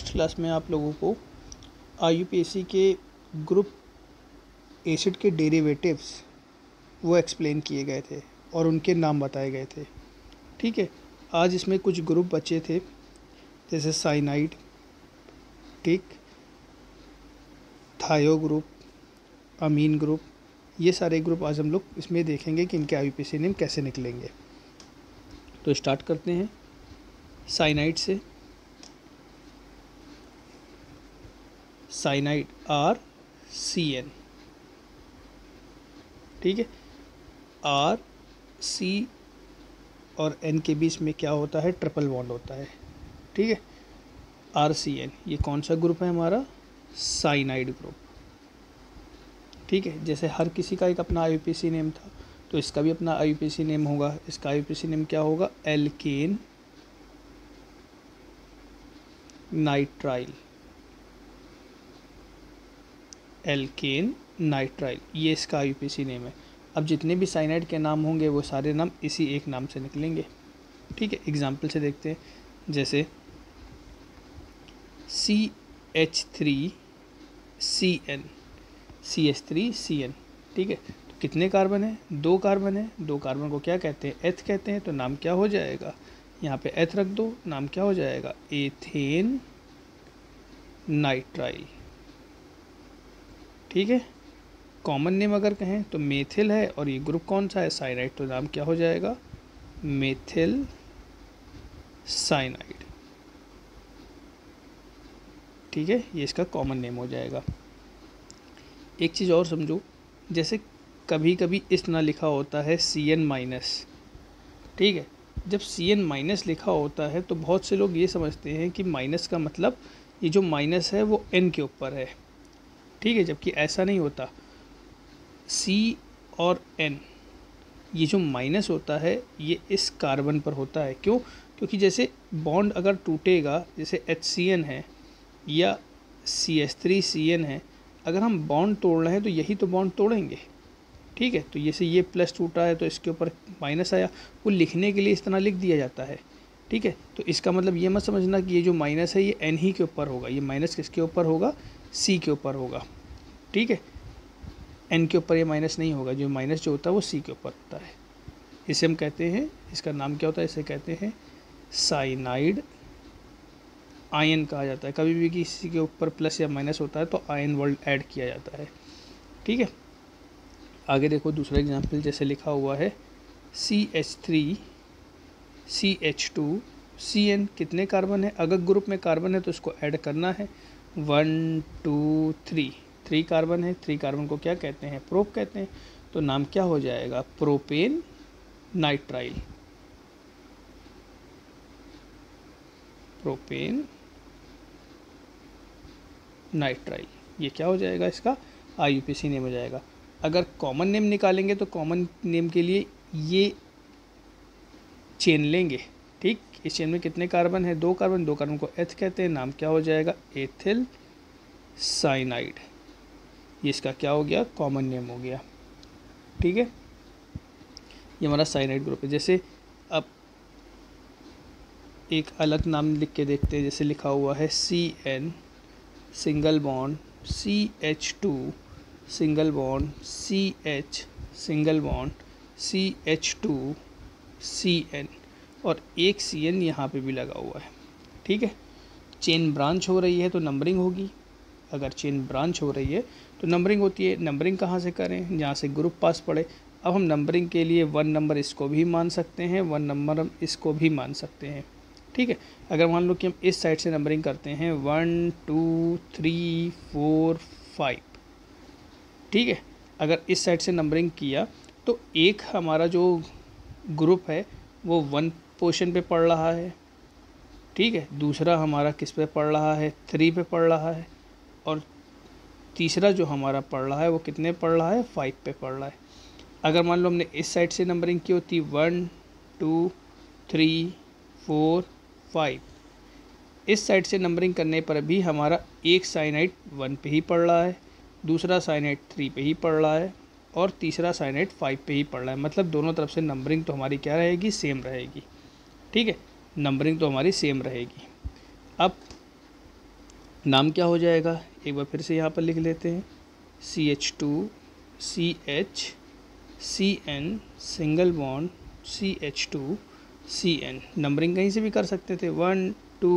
next class में आप लोगों को आई के ग्रुप एसिड के डेरिवेटिव्स वो एक्सप्लेन किए गए थे और उनके नाम बताए गए थे ठीक है आज इसमें कुछ ग्रुप बचे थे जैसे साइनाइड ठीक थायो ग्रुप अमीन ग्रुप ये सारे ग्रुप आज हम लोग इसमें देखेंगे कि इनके आई नेम कैसे निकलेंगे तो स्टार्ट करते हैं साइनाइड से साइनाइड आर सी एन ठीक है आर सी और एन के बीच में क्या होता है ट्रिपल बॉन्ड होता है ठीक है आर सी एन ये कौन सा ग्रुप है हमारा साइनाइड ग्रुप ठीक है जैसे हर किसी का एक अपना आई पी सी नेम था तो इसका भी अपना आई पी सी नेम होगा इसका आई पी सी नेम क्या होगा एलकेन नाइट्राइल एल्केन नाइट्राइल ये इसका सी नेम है अब जितने भी साइनाइड के नाम होंगे वो सारे नाम इसी एक नाम से निकलेंगे ठीक है एग्जाम्पल से देखते हैं जैसे C H three C N C H three C N ठीक है तो कितने कार्बन है दो कार्बन है दो कार्बन को क्या कहते हैं एथ कहते हैं तो नाम क्या हो जाएगा यहाँ पे एथ रख दो नाम क्या हो जाएगा एथेन नाइट्राइल ठीक है कॉमन नेम अगर कहें तो मेथिल है और ये ग्रुप कौन सा है साइनाइड तो नाम क्या हो जाएगा मेथिल साइनाइड ठीक है ये इसका कॉमन नेम हो जाएगा एक चीज़ और समझो जैसे कभी कभी इस ना लिखा होता है सी एन माइनस ठीक है जब सी एन माइनस लिखा होता है तो बहुत से लोग ये समझते हैं कि माइनस का मतलब ये जो माइनस है वो एन के ऊपर है ठीक है जबकि ऐसा नहीं होता सी और एन ये जो माइनस होता है ये इस कार्बन पर होता है क्यों क्योंकि जैसे बॉन्ड अगर टूटेगा जैसे एच सी एन है या C S three C N है अगर हम बॉन्ड तोड़ रहे हैं तो यही तो बॉन्ड तोड़ेंगे ठीक है तो जैसे ये प्लस टूटा है तो इसके ऊपर माइनस आया वो लिखने के लिए इस तरह लिख दिया जाता है ठीक है तो इसका मतलब ये मत समझना कि ये जो माइनस है ये एन ही के ऊपर होगा ये माइनस किसके ऊपर होगा सी के ऊपर होगा ठीक है एन के ऊपर ये माइनस नहीं होगा जो माइनस जो होता है वो सी के ऊपर होता है इसे हम कहते हैं इसका नाम क्या होता है इसे कहते हैं साइनाइड आयन कहा जाता है कभी भी किसी के ऊपर प्लस या माइनस होता है तो आयन वर्ल्ड ऐड किया जाता है ठीक है आगे देखो दूसरा एग्जाम्पल जैसे लिखा हुआ है C H three C H two C N कितने कार्बन है अगर ग्रुप में कार्बन है तो इसको ऐड करना है one two three three carbon है थ्री कार्बन को क्या कहते हैं प्रोप कहते हैं तो नाम क्या हो जाएगा प्रोपेन नाइट्राइल प्रोपेन नाइट्राइल ये क्या हो जाएगा इसका I U P C name हो जाएगा अगर कॉमन नेम निकालेंगे तो कॉमन नेम के लिए ये चेन लेंगे इस चेन में कितने कार्बन है दो कार्बन दो कार्बन को एथ कहते हैं नाम क्या हो जाएगा एथिल साइनाइड ये इसका क्या हो गया कॉमन नेम हो गया ठीक है ये हमारा साइनाइड ग्रुप है जैसे अब एक अलग नाम लिख के देखते हैं जैसे लिखा हुआ है C N single bond C H two single bond C H single bond C H two C N और एक सी एन यहाँ पर भी लगा हुआ है ठीक है चेन ब्रांच हो रही है तो नंबरिंग होगी अगर चेन ब्रांच हो रही है तो नंबरिंग होती है नंबरिंग कहाँ से करें जहाँ से ग्रुप पास पड़े अब हम नंबरिंग के लिए वन नंबर इसको भी मान सकते हैं वन नंबर हम इसको भी मान सकते हैं ठीक है अगर मान लो कि हम इस साइड से नंबरिंग करते हैं one two three four five ठीक है अगर इस साइड से नंबरिंग किया तो एक हमारा जो ग्रुप है वो वन पोर्शन पे पड़ रहा है ठीक है दूसरा हमारा किस पे पड़ रहा है थ्री पे पड़ रहा है और तीसरा जो हमारा पड़ रहा है वो कितने पड़ रहा है फाइव पे पड़ रहा है अगर मान लो हमने इस साइड से नंबरिंग की होती one two three four five इस साइड से नंबरिंग करने पर भी हमारा एक साइनाइट वन पे ही पड़ रहा है दूसरा साइनाइट थ्री पे ही पड़ रहा है और तीसरा साइनाइट फाइव पे ही पड़ रहा है मतलब दोनों तरफ से नंबरिंग तो हमारी क्या रहेगी सेम रहेगी ठीक है नंबरिंग तो हमारी सेम रहेगी अब नाम क्या हो जाएगा एक बार फिर से यहाँ पर लिख लेते हैं C H two C H C N single bond C H two C N numbering कहीं से भी कर सकते थे one two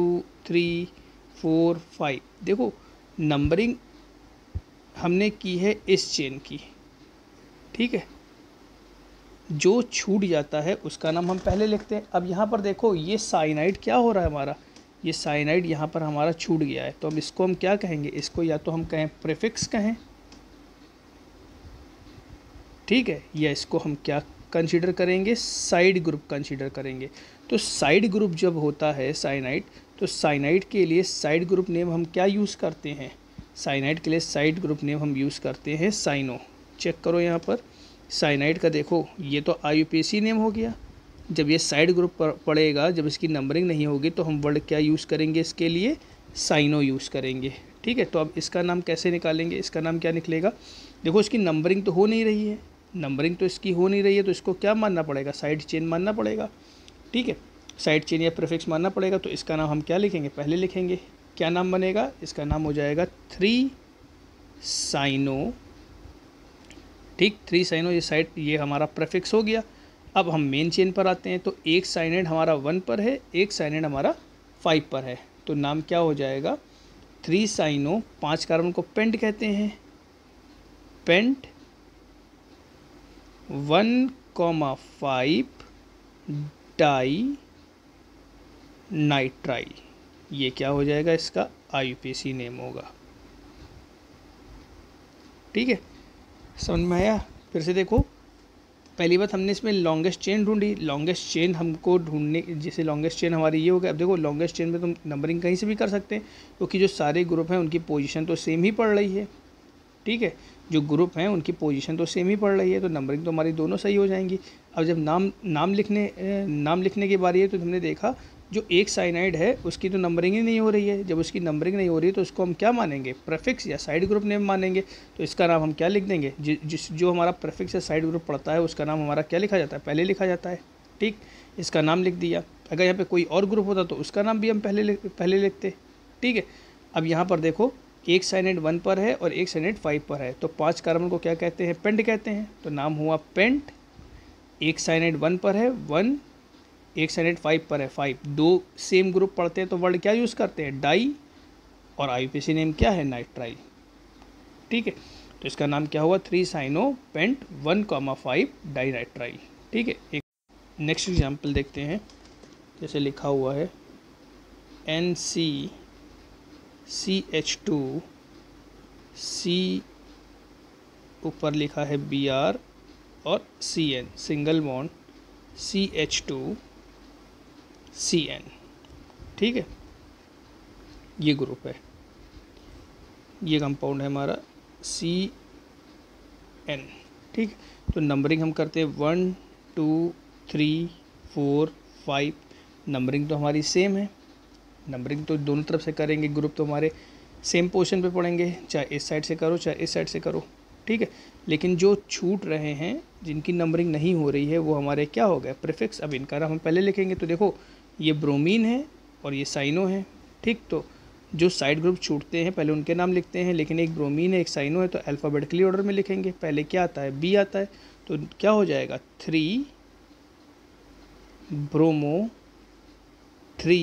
three four five देखो नंबरिंग हमने की है इस चेन की ठीक है जो छूट जाता है उसका नाम हम पहले लिखते हैं अब यहाँ पर देखो ये साइनाइड क्या हो रहा है हमारा ये साइनाइड यहाँ पर हमारा छूट गया है तो अब इसको हम क्या कहेंगे इसको या तो हम कहें प्रिफिक्स कहें ठीक है या इसको हम क्या कंसीडर करेंगे साइड ग्रुप कंसीडर करेंगे तो साइड ग्रुप जब होता है साइनाइड तो साइनाइड के लिए साइड ग्रुप नेम हम क्या यूज़ करते हैं साइनाइड के लिए साइड ग्रुप नेम हम यूज़ करते हैं साइनो चेक करो यहाँ पर साइनाइड का देखो ये तो आई नेम हो गया जब ये साइड ग्रुप पड़ेगा जब इसकी नंबरिंग नहीं होगी तो हम वर्ड क्या यूज़ करेंगे इसके लिए साइनो यूज़ करेंगे ठीक है तो अब इसका नाम कैसे निकालेंगे इसका नाम क्या निकलेगा देखो इसकी नंबरिंग तो हो नहीं रही है नंबरिंग तो इसकी हो नहीं रही है तो इसको क्या मानना पड़ेगा साइड चेन मानना पड़ेगा ठीक है साइड चेन या प्रिफिक्स मानना पड़ेगा तो इसका नाम हम क्या लिखेंगे पहले लिखेंगे क्या नाम बनेगा इसका नाम हो जाएगा थ्री साइनो ठीक थ्री साइनो ये साइड ये हमारा प्रेफिक्स हो गया अब हम मेन चेन पर आते हैं तो एक साइनेड हमारा वन पर है एक साइनेड हमारा फाइव पर है तो नाम क्या हो जाएगा थ्री साइनो पांच कार्बन को पेंट कहते हैं pent one comma five di nitrile ये क्या हो जाएगा इसका आई नेम होगा ठीक है समझ में आया फिर से देखो पहली बात हमने इसमें लॉन्गेस्ट चेन ढूंढी लॉन्गेस्ट चेन हमको ढूंढने जैसे लॉन्गेस्ट चेन हमारी ये हो गया अब देखो लॉन्गेस्ट चेन में तुम तो नंबरिंग कहीं से भी कर सकते हैं क्योंकि तो जो सारे ग्रुप हैं उनकी पोजीशन तो सेम ही पड़ रही है ठीक है जो ग्रुप हैं उनकी पोजीशन तो सेम ही पड़ रही है तो नंबरिंग तो हमारी दोनों सही हो जाएंगी अब जब नाम नाम लिखने नाम लिखने की बारी है तो तुमने देखा जो एक साइनाइड है उसकी तो नंबरिंग ही नहीं हो रही है जब उसकी नंबरिंग नहीं हो रही है तो उसको हम क्या मानेंगे प्रेफिक्स या साइड ग्रुप नेम मानेंगे तो इसका नाम हम क्या लिख देंगे जिस जो हमारा प्रेफिक्स या साइड ग्रुप पड़ता है उसका नाम हमारा क्या लिखा जाता है पहले लिखा जाता है ठीक इसका नाम लिख दिया अगर यहाँ पर कोई और ग्रुप होता तो उसका नाम भी हम पहले पहले लिखते ठीक है अब यहाँ पर देखो एक साइनेट वन पर है और एक साइनेट फाइव पर है तो पांच कार्बन को क्या कहते हैं पेंट कहते हैं तो नाम हुआ पेंट एक साइनेट वन पर है वन एक सेनेट फाइव पर है फाइव दो सेम ग्रुप पढ़ते हैं तो वर्ड क्या यूज़ करते हैं डाई और सी नेम क्या है नाइट्राइल ठीक है तो इसका नाम क्या हुआ three cyano pent one comma five di nitrile ठीक है एक नेक्स्ट एग्जाम्पल देखते हैं जैसे लिखा हुआ है N C C H two C ऊपर लिखा है बी आर और C N single bond C H two C N ठीक है ये ग्रुप है ये कंपाउंड है हमारा सी एन ठीक तो नंबरिंग हम करते हैं one two three four five numbering तो हमारी सेम है नंबरिंग तो दोनों तरफ से करेंगे ग्रुप तो हमारे सेम पोर्शन पे पड़ेंगे चाहे इस साइड से करो चाहे इस साइड से करो ठीक है लेकिन जो छूट रहे हैं जिनकी नंबरिंग नहीं हो रही है वो हमारे क्या हो गया प्रिफिक्स अब इनका नाम हम पहले लिखेंगे तो देखो ये ब्रोमीन है और ये साइनो है ठीक तो जो साइड ग्रुप छूटते हैं पहले उनके नाम लिखते हैं लेकिन एक ब्रोमीन है एक साइनो है तो अल्फ़ाबेटिकली ऑर्डर में लिखेंगे पहले क्या आता है बी आता है तो क्या हो जाएगा थ्री ब्रोमो थ्री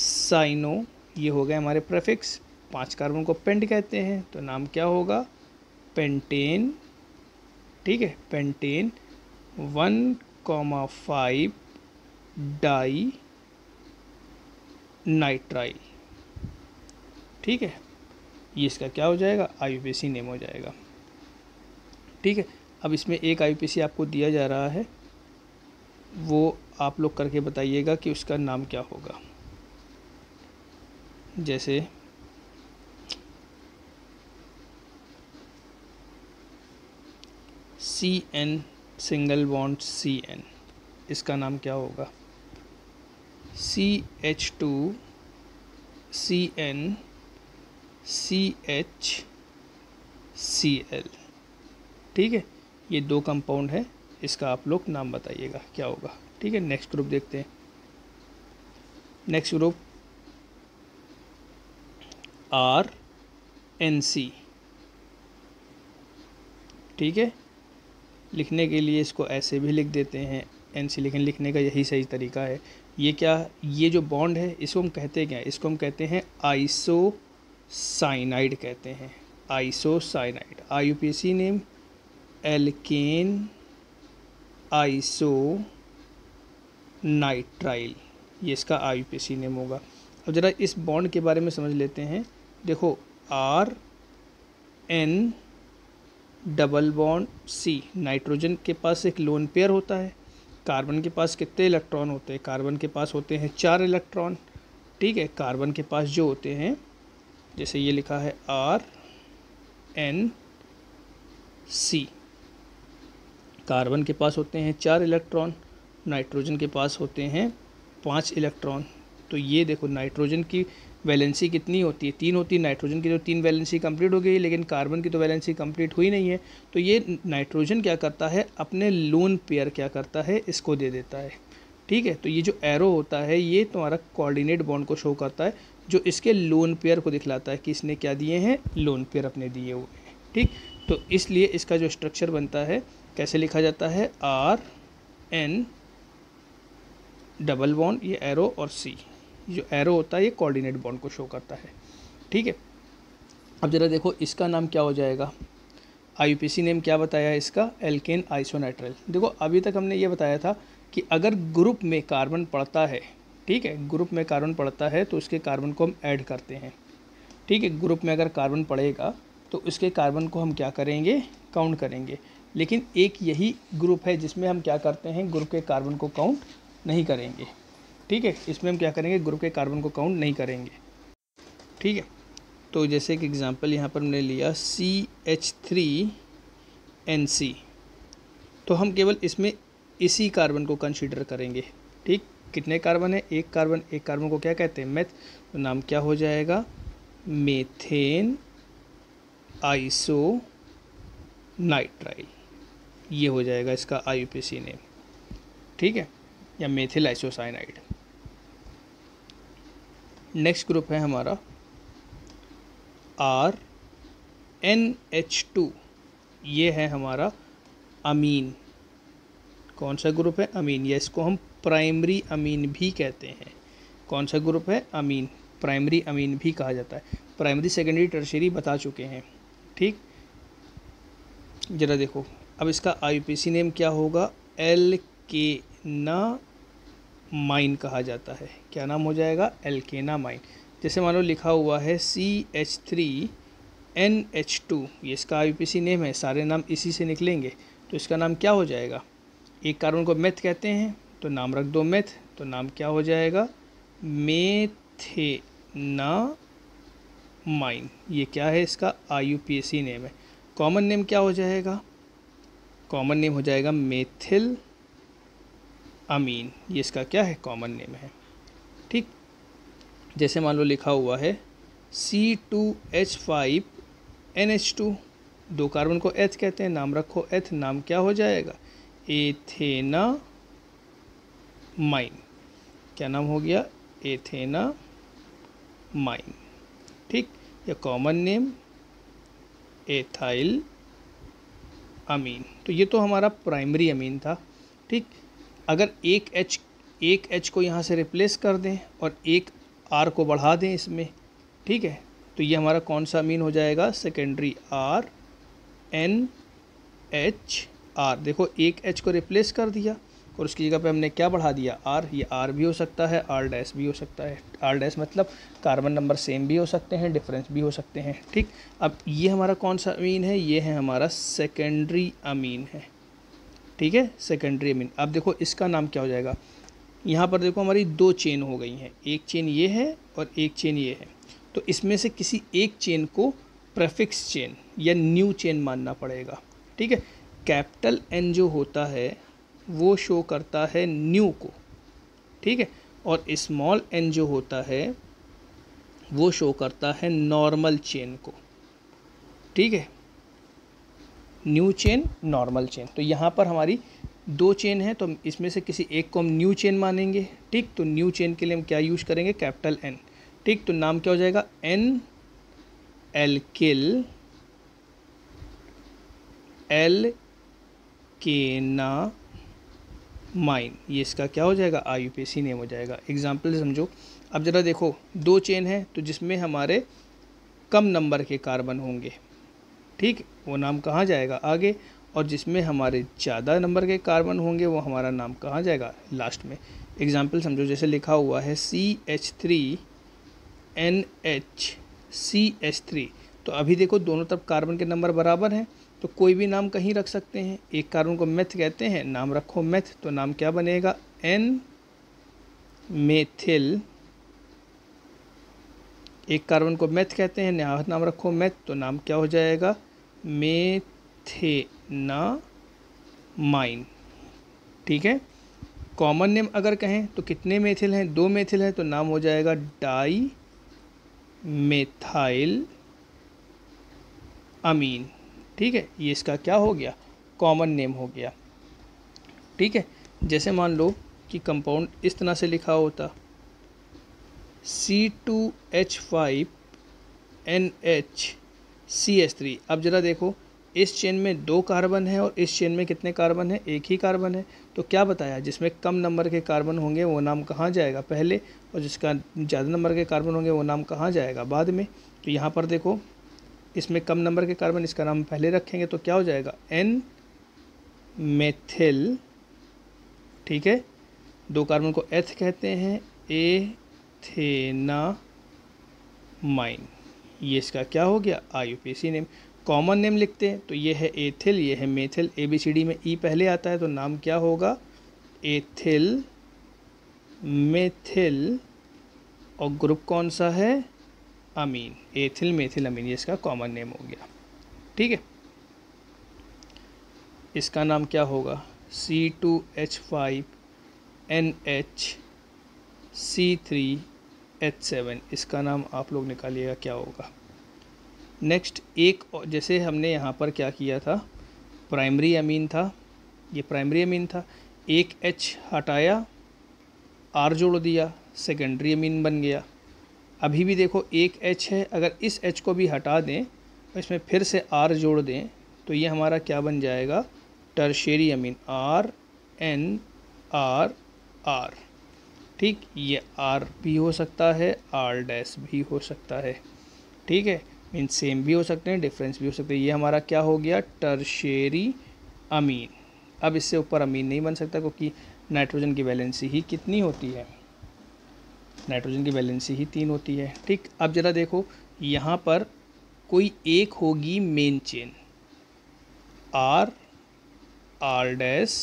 साइनो ये हो गए हमारे प्रेफिक्स पांच कार्बन को पेंट कहते हैं तो नाम क्या होगा पेंटेन ठीक है pentane one comma five di nitrile ठीक है ये इसका क्या हो जाएगा आई नेम हो जाएगा ठीक है अब इसमें एक आई आपको दिया जा रहा है वो आप लोग करके बताइएगा कि उसका नाम क्या होगा जैसे C N single bond C N इसका नाम क्या होगा C H two C N C H C L ठीक है ये दो कंपाउंड है इसका आप लोग नाम बताइएगा क्या होगा ठीक है नेक्स्ट ग्रुप देखते हैं next group R N C ठीक है लिखने के लिए इसको ऐसे भी लिख देते हैं एन सी लेकिन लिखने का यही सही तरीका है ये क्या ये जो बॉन्ड है इसको हम कहते क्या है इसको हम कहते हैं आइसोसाइनाइड कहते हैं isocyanide I U P C name alkane iso nitrile ये इसका I U P C name होगा अब ज़रा इस बॉन्ड के बारे में समझ लेते हैं देखो R N double bond C nitrogen के पास एक लोन पेयर होता है कार्बन के पास कितने इलेक्ट्रॉन होते हैं कार्बन के पास होते हैं चार इलेक्ट्रॉन ठीक है कार्बन के पास जो होते हैं जैसे ये लिखा है आर एन सी कार्बन के पास होते हैं चार इलेक्ट्रॉन नाइट्रोजन के पास होते हैं पाँच इलेक्ट्रॉन तो ये देखो नाइट्रोजन की वैलेंसी कितनी होती है तीन होती है नाइट्रोजन की तो तीन वैलेंसी कंप्लीट हो गई लेकिन कार्बन की तो वैलेंसी कंप्लीट हुई नहीं है तो ये नाइट्रोजन क्या करता है अपने लोन पेयर क्या करता है इसको दे देता है ठीक है तो ये जो एरो होता है ये तुम्हारा कोऑर्डिनेट बॉन्ड को शो करता है जो इसके लोन पेयर को दिखलाता है कि इसने क्या दिए हैं लोन पेयर अपने दिए हुए हैं ठीक तो इसलिए इसका जो स्ट्रक्चर बनता है कैसे लिखा जाता है आर एन डबल बॉन्ड ये एरो और सी जो एरो होता है ये कोऑर्डिनेट बॉन्ड को शो करता है ठीक है अब ज़रा देखो इसका नाम क्या हो जाएगा आई नेम क्या बताया है इसका एल्केन आइसोनाइट्रल देखो अभी तक हमने ये बताया था कि अगर ग्रुप में कार्बन पड़ता है ठीक है ग्रुप में कार्बन पड़ता है तो उसके कार्बन को हम ऐड करते हैं ठीक है ग्रुप में अगर कार्बन पड़ेगा तो उसके कार्बन को हम क्या करेंगे काउंट करेंगे लेकिन एक यही ग्रुप है जिसमें हम क्या करते हैं ग्रुप के कार्बन को काउंट नहीं करेंगे ठीक है इसमें हम क्या करेंगे ग्रुप के कार्बन को काउंट नहीं करेंगे ठीक है तो जैसे कि एग्ज़ाम्पल यहाँ पर हमने लिया C H three N C तो हम केवल इसमें इसी कार्बन को कंसीडर करेंगे ठीक कितने कार्बन है एक कार्बन एक कार्बन को क्या कहते हैं मैथ तो नाम क्या हो जाएगा मेथेन आइसो नाइट्राइल ये हो जाएगा इसका आई नेम ठीक है या मेथिल आइसोसाइनाइड नेक्स्ट ग्रुप है हमारा आर एन एच टू ये है हमारा अमीन कौन सा ग्रुप है अमीन या इसको हम प्राइमरी अमीन भी कहते हैं कौन सा ग्रुप है अमीन प्राइमरी अमीन भी कहा जाता है प्राइमरी सेकेंडरी टर्शरी बता चुके हैं ठीक ज़रा देखो अब इसका आई नेम क्या होगा एल के ना माइन कहा जाता है क्या नाम हो जाएगा एल्केना माइन जैसे मान लो लिखा हुआ है C H three N H two ये इसका आई पी सी नेम है सारे नाम इसी से निकलेंगे तो इसका नाम क्या हो जाएगा एक कार्बन को मेथ कहते हैं तो नाम रख दो मेथ तो नाम क्या हो जाएगा मेथे माइन ये क्या है इसका I U P S C name है कॉमन नेम क्या हो जाएगा कॉमन नेम हो जाएगा मेथिल अमीन ये इसका क्या है कॉमन नेम है ठीक जैसे मान लो लिखा हुआ है C two H five N H two दो कार्बन को एथ कहते हैं नाम रखो एथ नाम क्या हो जाएगा एथेना माइन क्या नाम हो गया एथेना माइन ठीक या कॉमन नेम एथाइल अमीन तो ये तो हमारा प्राइमरी अमीन था ठीक अगर एक एच एक एच को यहाँ से रिप्लेस कर दें और एक आर को बढ़ा दें इसमें ठीक है तो ये हमारा कौन सा मीन हो जाएगा secondary R N H R देखो एक एच को रिप्लेस कर दिया और उसकी जगह पे हमने क्या बढ़ा दिया आर ये आर भी हो सकता है आर डैस भी हो सकता है आर डैस मतलब कार्बन नंबर सेम भी हो सकते हैं डिफरेंस भी हो सकते हैं ठीक अब ये हमारा कौन सा अमीन है ये है हमारा सेकेंडरी अमीन है ठीक है सेकेंडरी अमीन अब देखो इसका नाम क्या हो जाएगा यहाँ पर देखो हमारी दो चेन हो गई हैं एक चेन ये है और एक चेन ये है तो इसमें से किसी एक चेन को प्रेफिक्स चेन या न्यू चेन मानना पड़ेगा ठीक है कैपिटल एन जो होता है वो शो करता है न्यू को ठीक है और स्मॉल एन जो होता है वो शो करता है नॉर्मल चेन को ठीक है न्यू चेन नॉर्मल चेन तो यहाँ पर हमारी दो चेन है तो इसमें से किसी एक को हम न्यू चेन मानेंगे ठीक तो न्यू चेन के लिए हम क्या यूज़ करेंगे कैपिटल एन ठीक तो नाम क्या हो जाएगा N L alkyl ना माइन ये इसका क्या हो जाएगा I U P C name हो जाएगा एग्जाम्पल समझो अब ज़रा देखो दो चेन है तो जिसमें हमारे कम नंबर के कार्बन होंगे ठीक वो नाम कहाँ जाएगा आगे और जिसमें हमारे ज़्यादा नंबर के कार्बन होंगे वो हमारा नाम कहाँ जाएगा लास्ट में एग्ज़ाम्पल समझो जैसे लिखा हुआ है C H three N H C H three तो अभी देखो दोनों तरफ कार्बन के नंबर बराबर हैं तो कोई भी नाम कहीं रख सकते हैं एक कार्बन को मेथ कहते हैं नाम रखो मेथ तो नाम क्या बनेगा एन मेथिल एक कार्बन को मैथ कहते हैं नया नाम रखो मैथ तो नाम क्या हो जाएगा माइन ठीक है कॉमन नेम अगर कहें तो कितने मेथिल हैं दो मेथिल हैं तो नाम हो जाएगा डाई मेथाइल अमीन ठीक है ये इसका क्या हो गया कॉमन नेम हो गया ठीक है जैसे मान लो कि कंपाउंड इस तरह से लिखा होता C two H five N H C H three अब ज़रा देखो इस चेन में दो कार्बन है और इस चेन में कितने कार्बन है एक ही कार्बन है तो क्या बताया जिसमें कम नंबर के कार्बन होंगे वो नाम कहाँ जाएगा पहले और जिसका ज़्यादा नंबर के कार्बन होंगे वो नाम कहाँ जाएगा बाद में तो यहाँ पर देखो इसमें कम नंबर के कार्बन इसका नाम पहले रखेंगे तो क्या हो जाएगा एन मेथिल ठीक है दो कार्बन को एथ कहते हैं ए एथेनामाइन ये इसका क्या हो गया आई नेम कॉमन नेम लिखते हैं तो ये है एथिल ये है methyl A B C D में ई e पहले आता है तो नाम क्या होगा एथिल मेथिल और ग्रुप कौन सा है अमीन एथिल मेथिल अमीन ये इसका कॉमन नेम हो गया ठीक है इसका नाम क्या होगा C two H five N H C three H seven इसका नाम आप लोग निकालिएगा क्या होगा नेक्स्ट एक जैसे हमने यहाँ पर क्या किया था प्राइमरी अमीन था ये प्राइमरी अमीन था एक एच हटाया आर जोड़ दिया सेकेंडरी अमीन बन गया अभी भी देखो एक एच है अगर इस एच को भी हटा दें इसमें फिर से आर जोड़ दें तो ये हमारा क्या बन जाएगा tertiary amine R N R R ठीक ये आर भी हो सकता है आर डैश भी हो सकता है ठीक है मीन सेम भी हो सकते हैं डिफरेंस भी हो सकते हैं ये हमारा क्या हो गया टर्शेरी अमीन अब इससे ऊपर अमीन नहीं बन सकता क्योंकि नाइट्रोजन की वैलेंसी ही कितनी होती है नाइट्रोजन की वैलेंसी ही तीन होती है ठीक अब ज़रा देखो यहाँ पर कोई एक होगी main chain R R dash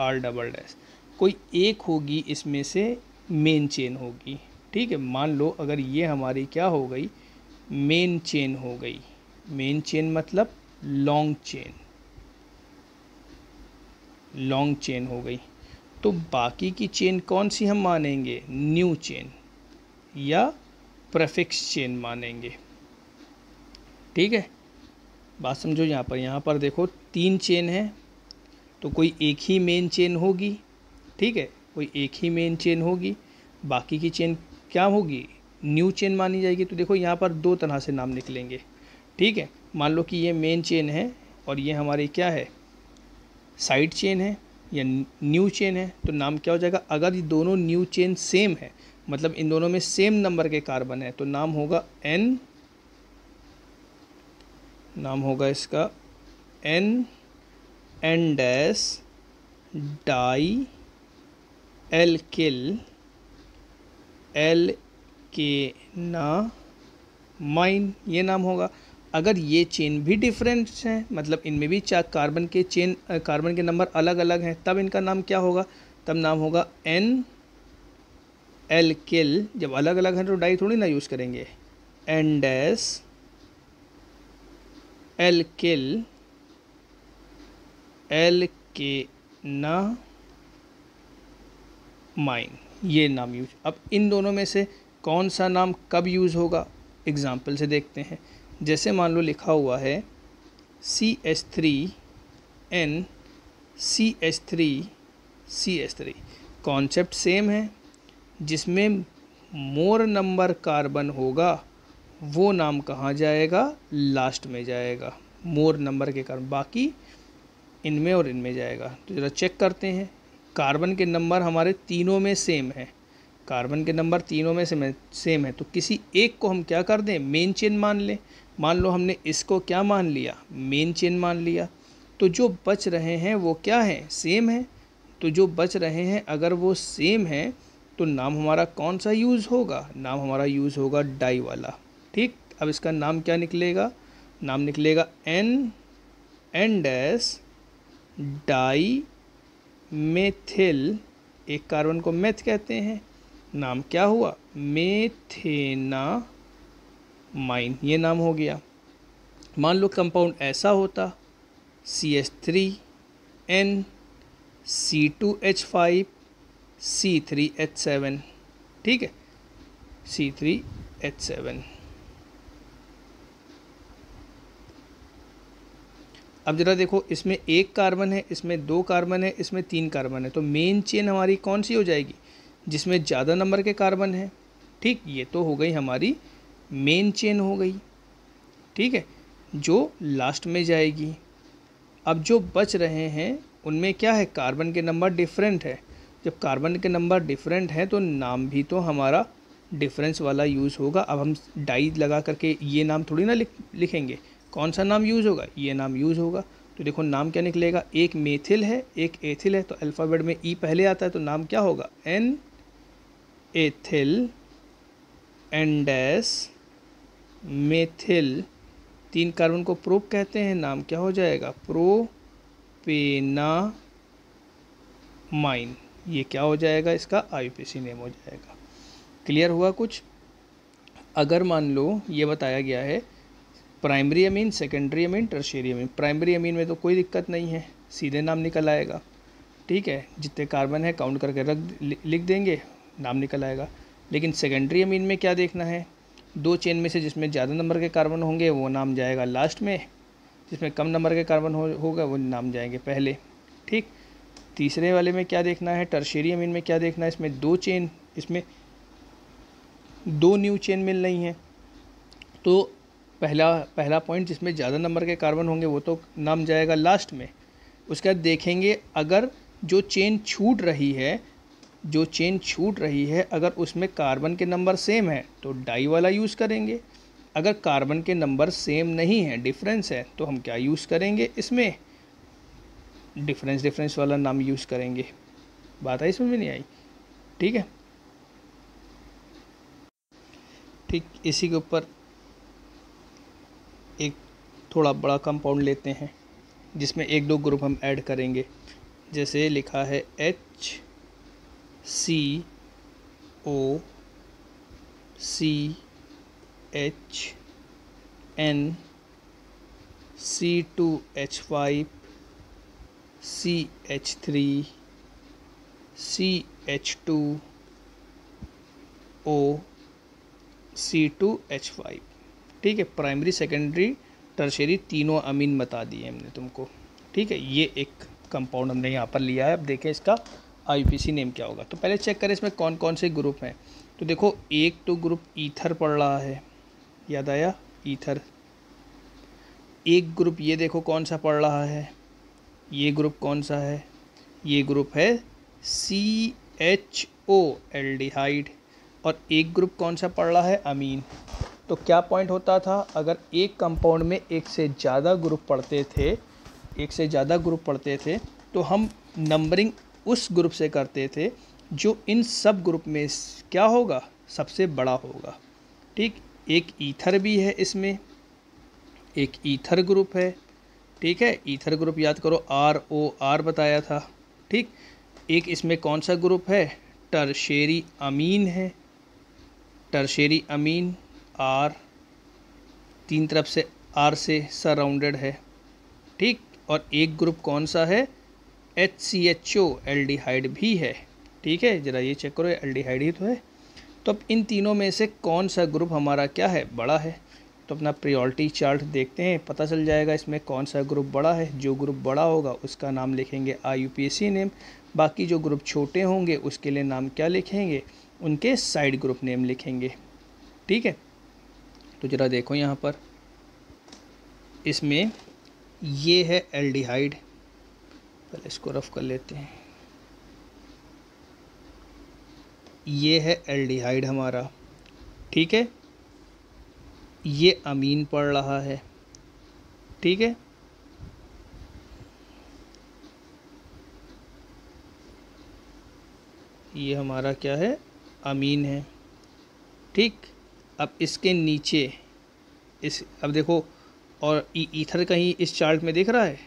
R double dash कोई एक होगी इसमें से मेन चेन होगी ठीक है मान लो अगर ये हमारी क्या हो गई मेन चेन हो गई मेन चेन मतलब लॉन्ग चेन लॉन्ग चेन हो गई तो बाकी की चेन कौन सी हम मानेंगे न्यू चेन या प्रफिक्स चेन मानेंगे ठीक है बात समझो यहाँ पर यहाँ पर देखो तीन चेन है तो कोई एक ही मेन चेन होगी ठीक है कोई एक ही मेन चेन होगी बाकी की चेन क्या होगी न्यू चेन मानी जाएगी तो देखो यहाँ पर दो तरह से नाम निकलेंगे ठीक है मान लो कि ये मेन चेन है और ये हमारी क्या है साइड चेन है या न्यू चेन है तो नाम क्या हो जाएगा अगर ये दोनों न्यू चेन सेम है मतलब इन दोनों में सेम नंबर के कार्बन है तो नाम होगा एन नाम होगा इसका N and dash di alkyl ना माइन ये नाम होगा अगर ये चेन भी डिफरेंट हैं मतलब इनमें भी चार कार्बन के चेन कार्बन के नंबर अलग अलग हैं तब इनका नाम क्या होगा तब नाम होगा एन एल किल जब अलग अलग हैं तो डाई थोड़ी ना यूज़ करेंगे N dash alkyl ना माइन ये नाम यूज अब इन दोनों में से कौन सा नाम कब यूज़ होगा एग्ज़ाम्पल से देखते हैं जैसे मान लो लिखा हुआ है C S three N C S three C S three concept same है जिसमें मोर नंबर कार्बन होगा वो नाम कहाँ जाएगा लास्ट में जाएगा मोर नंबर के कारण बाकी इनमें और इनमें जाएगा तो ज़रा चेक करते हैं कार्बन के नंबर हमारे तीनों में सेम है कार्बन के नंबर तीनों में सेम सेम है तो किसी एक को हम क्या कर दें मेन चेन मान लें मान लो हमने इसको क्या मान लिया मेन चेन मान लिया तो जो बच रहे हैं वो क्या है सेम है तो जो बच रहे हैं अगर वो सेम है तो नाम हमारा कौन सा यूज़ होगा नाम हमारा यूज़ होगा डाई वाला ठीक अब इसका नाम क्या निकलेगा नाम निकलेगा N N dash di methyl एक कार्बन को मेथ कहते हैं नाम क्या हुआ मेथेना माइन ये नाम हो गया मान लो कंपाउंड ऐसा होता C H three N C two H five C three H seven ठीक है सी थ्री एच सेवन अब ज़रा देखो इसमें एक कार्बन है इसमें दो कार्बन है इसमें तीन कार्बन है तो मेन चेन हमारी कौन सी हो जाएगी जिसमें ज़्यादा नंबर के कार्बन हैं ठीक ये तो हो गई हमारी मेन चेन हो गई ठीक है जो लास्ट में जाएगी अब जो बच रहे हैं उनमें क्या है कार्बन के नंबर डिफरेंट है जब कार्बन के नंबर डिफरेंट हैं तो नाम भी तो हमारा डिफरेंस वाला यूज़ होगा अब हम डाई लगा करके ये नाम थोड़ी ना लिख लिखेंगे कौन सा नाम यूज़ होगा ये नाम यूज़ होगा तो देखो नाम क्या निकलेगा एक मेथिल है एक एथिल है तो अल्फ़ाबेट में ई e पहले आता है तो नाम क्या होगा एन एथिल एंडस मेथिल तीन कार्बन को प्रोप कहते हैं नाम क्या हो जाएगा प्रोपेना माइन ये क्या हो जाएगा इसका आई नेम हो जाएगा क्लियर हुआ कुछ अगर मान लो ये बताया गया है primary amine secondary amine tertiary amine primary amine में तो कोई दिक्कत नहीं है सीधे नाम निकल आएगा ठीक है जितने कार्बन है काउंट करके रख लिख देंगे नाम निकल आएगा लेकिन सेकेंडरी अमीन में क्या देखना है दो चेन में से जिसमें ज़्यादा नंबर के कार्बन होंगे वो नाम जाएगा लास्ट में जिसमें कम नंबर के कार्बन हो, होगा वो नाम जाएंगे पहले ठीक तीसरे वाले में क्या देखना है टर्शेरी अमीन में क्या देखना है इसमें दो चेन इसमें दो न्यू चेन मिल रही हैं तो पहला पहला पॉइंट जिसमें ज़्यादा नंबर के कार्बन होंगे वो तो नाम जाएगा लास्ट में उसके बाद देखेंगे अगर जो चेन छूट रही है जो चेन छूट रही है अगर उसमें कार्बन के नंबर सेम है तो डाई वाला यूज़ करेंगे अगर कार्बन के नंबर सेम नहीं है डिफरेंस है तो हम क्या यूज़ करेंगे इसमें डिफरेंस डिफरेंस वाला नाम यूज़ करेंगे बात आई समझ में नहीं आई ठीक है ठीक इसी के ऊपर थोड़ा बड़ा कंपाउंड लेते हैं जिसमें एक दो ग्रुप हम ऐड करेंगे जैसे लिखा है H C O C H N C two H five C H three C H two O C two H five ठीक है प्राइमरी सेकेंडरी टर्शरी तीनों अमीन बता दिए हमने तुमको ठीक है ये एक कंपाउंड हमने यहाँ पर लिया है अब देखें इसका आई नेम क्या होगा तो पहले चेक करें इसमें कौन कौन से ग्रुप हैं तो देखो एक तो ग्रुप ईथर पड़ रहा है याद आया ईथर एक ग्रुप ये देखो कौन सा पड़ रहा है ये ग्रुप कौन सा है ये ग्रुप है सी एच ओ हाइड और एक ग्रुप कौन सा पड़ रहा है अमीन तो क्या पॉइंट होता था अगर एक कंपाउंड में एक से ज़्यादा ग्रुप पढ़ते थे एक से ज़्यादा ग्रुप पढ़ते थे तो हम नंबरिंग उस ग्रुप से करते थे जो इन सब ग्रुप में क्या होगा सबसे बड़ा होगा ठीक एक ईथर भी है इसमें एक ईथर ग्रुप है ठीक है ईथर ग्रुप याद करो आर ओ आर बताया था ठीक एक इसमें कौन सा ग्रुप है टर्शेरी अमीन है टर्शेरी अमीन आर तीन तरफ से आर से सराउंडेड है ठीक और एक ग्रुप कौन सा है H C H O aldehyde भी है ठीक है ज़रा ये चेक करो एल डी हाइड ही तो है तो अब इन तीनों में से कौन सा ग्रुप हमारा क्या है बड़ा है तो अपना प्रियोरिटी चार्ट देखते हैं पता चल जाएगा इसमें कौन सा ग्रुप बड़ा है जो ग्रुप बड़ा होगा उसका नाम लिखेंगे आई नेम बाकी जो ग्रुप छोटे होंगे उसके लिए नाम क्या लिखेंगे उनके साइड ग्रुप नेम लिखेंगे ठीक है तो ज़रा देखो यहाँ पर इसमें ये है एल्डिहाइड पहले इसको रफ कर लेते हैं ये है एल्डिहाइड हमारा ठीक है ये अमीन पड़ रहा है ठीक है ये हमारा क्या है अमीन है ठीक अब इसके नीचे इस अब देखो और ईथर कहीं इस चार्ट में दिख रहा है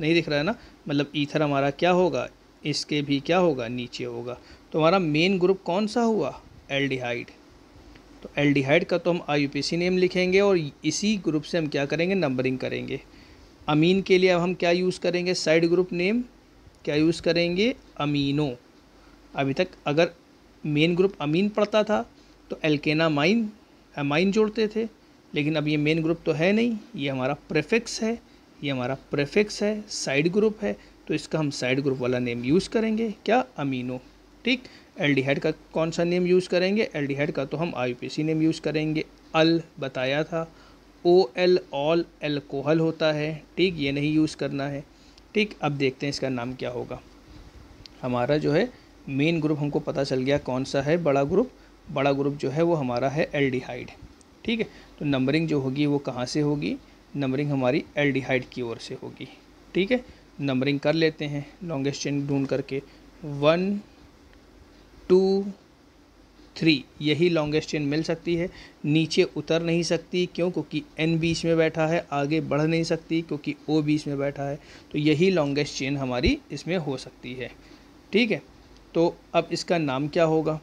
नहीं दिख रहा है ना मतलब ईथर हमारा क्या होगा इसके भी क्या होगा नीचे होगा तो हमारा मेन ग्रुप कौन सा हुआ एल्डिहाइड तो एल्डिहाइड का तो हम आई नेम लिखेंगे और इसी ग्रुप से हम क्या करेंगे नंबरिंग करेंगे अमीन के लिए अब हम क्या यूज़ करेंगे साइड ग्रुप नेम क्या यूज़ करेंगे अमीनो अभी तक अगर मेन ग्रुप अमीन पड़ता था तो माइन अमाइन जोड़ते थे लेकिन अब ये मेन ग्रुप तो है नहीं ये हमारा प्रेफिक्स है ये हमारा प्रेफिक्स है साइड ग्रुप है तो इसका हम साइड ग्रुप वाला नेम यूज़ करेंगे क्या अमीनो ठीक एल्डिहाइड का कौन सा नेम यूज़ करेंगे एल्डिहाइड का तो हम आईपीसी नेम यूज़ करेंगे अल बताया था ओ एल ऑल एल्कोहल होता है ठीक ये नहीं यूज़ करना है ठीक अब देखते हैं इसका नाम क्या होगा हमारा जो है मेन ग्रुप हमको पता चल गया कौन सा है बड़ा ग्रुप बड़ा ग्रुप जो है वो हमारा है एल ठीक है तो नंबरिंग जो होगी वो कहाँ से होगी नंबरिंग हमारी एल की ओर से होगी ठीक है नंबरिंग कर लेते हैं लॉन्गेस्ट चेन ढूंढ करके वन टू थ्री यही लॉन्गेस्ट चेन मिल सकती है नीचे उतर नहीं सकती क्यों क्योंकि एन बीच में बैठा है आगे बढ़ नहीं सकती क्योंकि ओ बीच में बैठा है तो यही लॉन्गेस्ट चेन हमारी इसमें हो सकती है ठीक है तो अब इसका नाम क्या होगा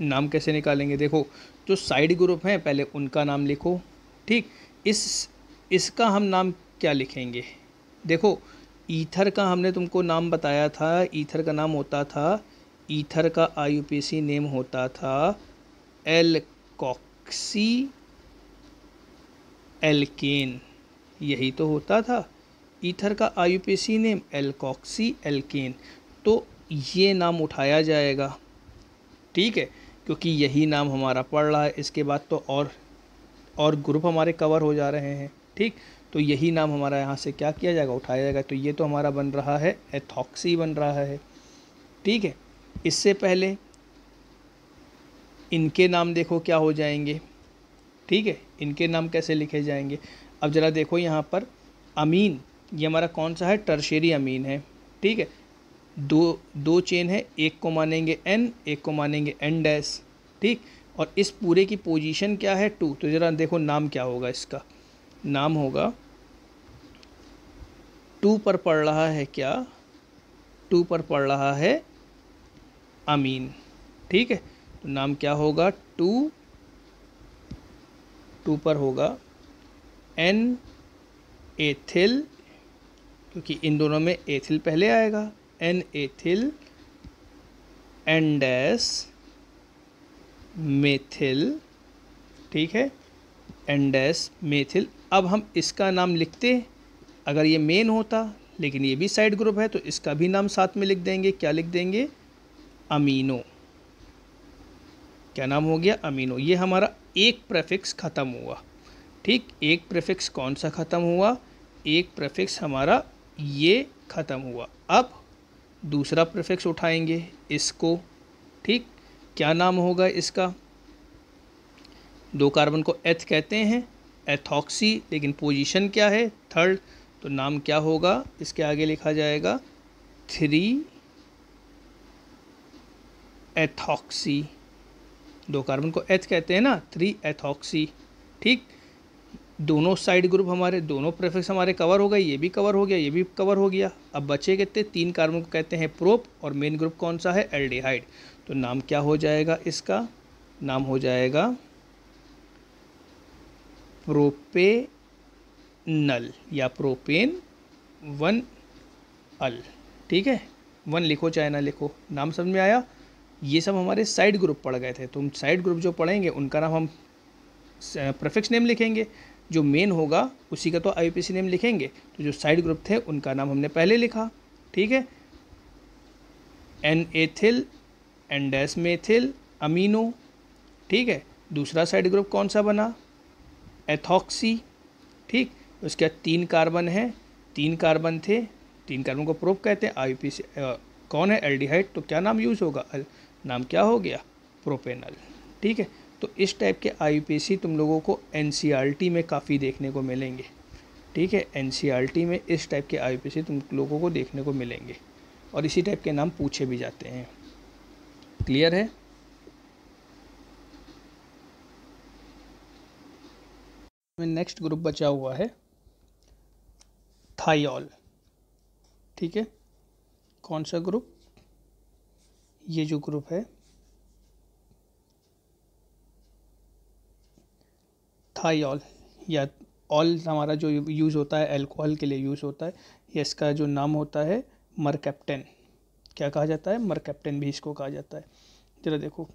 नाम कैसे निकालेंगे देखो जो साइड ग्रुप हैं पहले उनका नाम लिखो ठीक इस इसका हम नाम क्या लिखेंगे देखो ईथर का हमने तुमको नाम बताया था ईथर का नाम होता था ईथर का आई नेम होता था एल कॉक्सी एल्केन यही तो होता था ईथर का आई नेम एलकॉक्सी एल्केन तो ये नाम उठाया जाएगा ठीक है क्योंकि यही नाम हमारा पड़ रहा है इसके बाद तो और और ग्रुप हमारे कवर हो जा रहे हैं ठीक तो यही नाम हमारा यहाँ से क्या किया जाएगा उठाया जाएगा तो ये तो हमारा बन रहा है एथॉक्सी बन रहा है ठीक है इससे पहले इनके नाम देखो क्या हो जाएंगे ठीक है इनके नाम कैसे लिखे जाएंगे अब ज़रा देखो यहाँ पर अमीन ये हमारा कौन सा है टर्शेरी अमीन है ठीक है दो दो चेन है एक को मानेंगे एन एक को मानेंगे एन डैस ठीक और इस पूरे की पोजीशन क्या है टू तो ज़रा देखो नाम क्या होगा इसका नाम होगा टू पर पड़ रहा है क्या टू पर पड़ रहा है अमीन ठीक है तो नाम क्या होगा टू टू पर होगा एन एथिल क्योंकि इन दोनों में एथिल पहले आएगा एन एथिल एंडस मेथिल ठीक है एंडस मेथिल अब हम इसका नाम लिखते अगर ये मेन होता लेकिन ये भी साइड ग्रुप है तो इसका भी नाम साथ में लिख देंगे क्या लिख देंगे अमीनो क्या नाम हो गया अमीनो ये हमारा एक प्रेफिक्स ख़त्म हुआ ठीक एक प्रेफिक्स कौन सा ख़त्म हुआ एक प्रेफिक्स हमारा ये ख़त्म हुआ अब दूसरा प्रीफिक्स उठाएंगे इसको ठीक क्या नाम होगा इसका दो कार्बन को एथ कहते हैं एथॉक्सी लेकिन पोजीशन क्या है थर्ड तो नाम क्या होगा इसके आगे लिखा जाएगा थ्री एथॉक्सी दो कार्बन को एथ कहते हैं ना थ्री एथॉक्सी ठीक दोनों साइड ग्रुप हमारे दोनों प्रेफिक्स हमारे कवर हो गए ये भी कवर हो गया ये भी कवर हो गया अब बचे कितने तीन कार्बन को कहते हैं प्रोप और मेन ग्रुप कौन सा है एल्डिहाइड तो नाम क्या हो जाएगा इसका नाम हो जाएगा प्रोपेनल या प्रोपेन वन अल ठीक है वन लिखो चाहे ना लिखो नाम समझ में आया ये सब हमारे साइड ग्रुप पढ़ गए थे तो हम साइड ग्रुप जो पढ़ेंगे उनका नाम हम प्रफिक्स नेम लिखेंगे जो मेन होगा उसी का तो आईपीसी नेम लिखेंगे तो जो साइड ग्रुप थे उनका नाम हमने पहले लिखा ठीक है N ethyl Indus methyl amino ठीक है दूसरा साइड ग्रुप कौन सा बना एथॉक्सी ठीक उसके बाद तीन कार्बन है तीन कार्बन थे तीन कार्बन को प्रोफ कहते हैं आई कौन है एल्डिहाइड तो क्या नाम यूज़ होगा नाम क्या हो गया प्रोपेनल ठीक है तो इस टाइप के आई तुम लोगों को एन e में काफ़ी देखने को मिलेंगे ठीक है एन e में इस टाइप के आई तुम लोगों को देखने को मिलेंगे और इसी टाइप के नाम पूछे भी जाते हैं क्लियर है नेक्स्ट ग्रुप बचा हुआ है थाईल ठीक है कौन सा ग्रुप ये जो ग्रुप है थाईऑल या ऑल हमारा जो यूज़ होता है अल्कोहल के लिए यूज़ होता है या इसका जो नाम होता है मरकैप्टन क्या कहा जाता है मरकैप्टन भी इसको कहा जाता है ज़रा देखो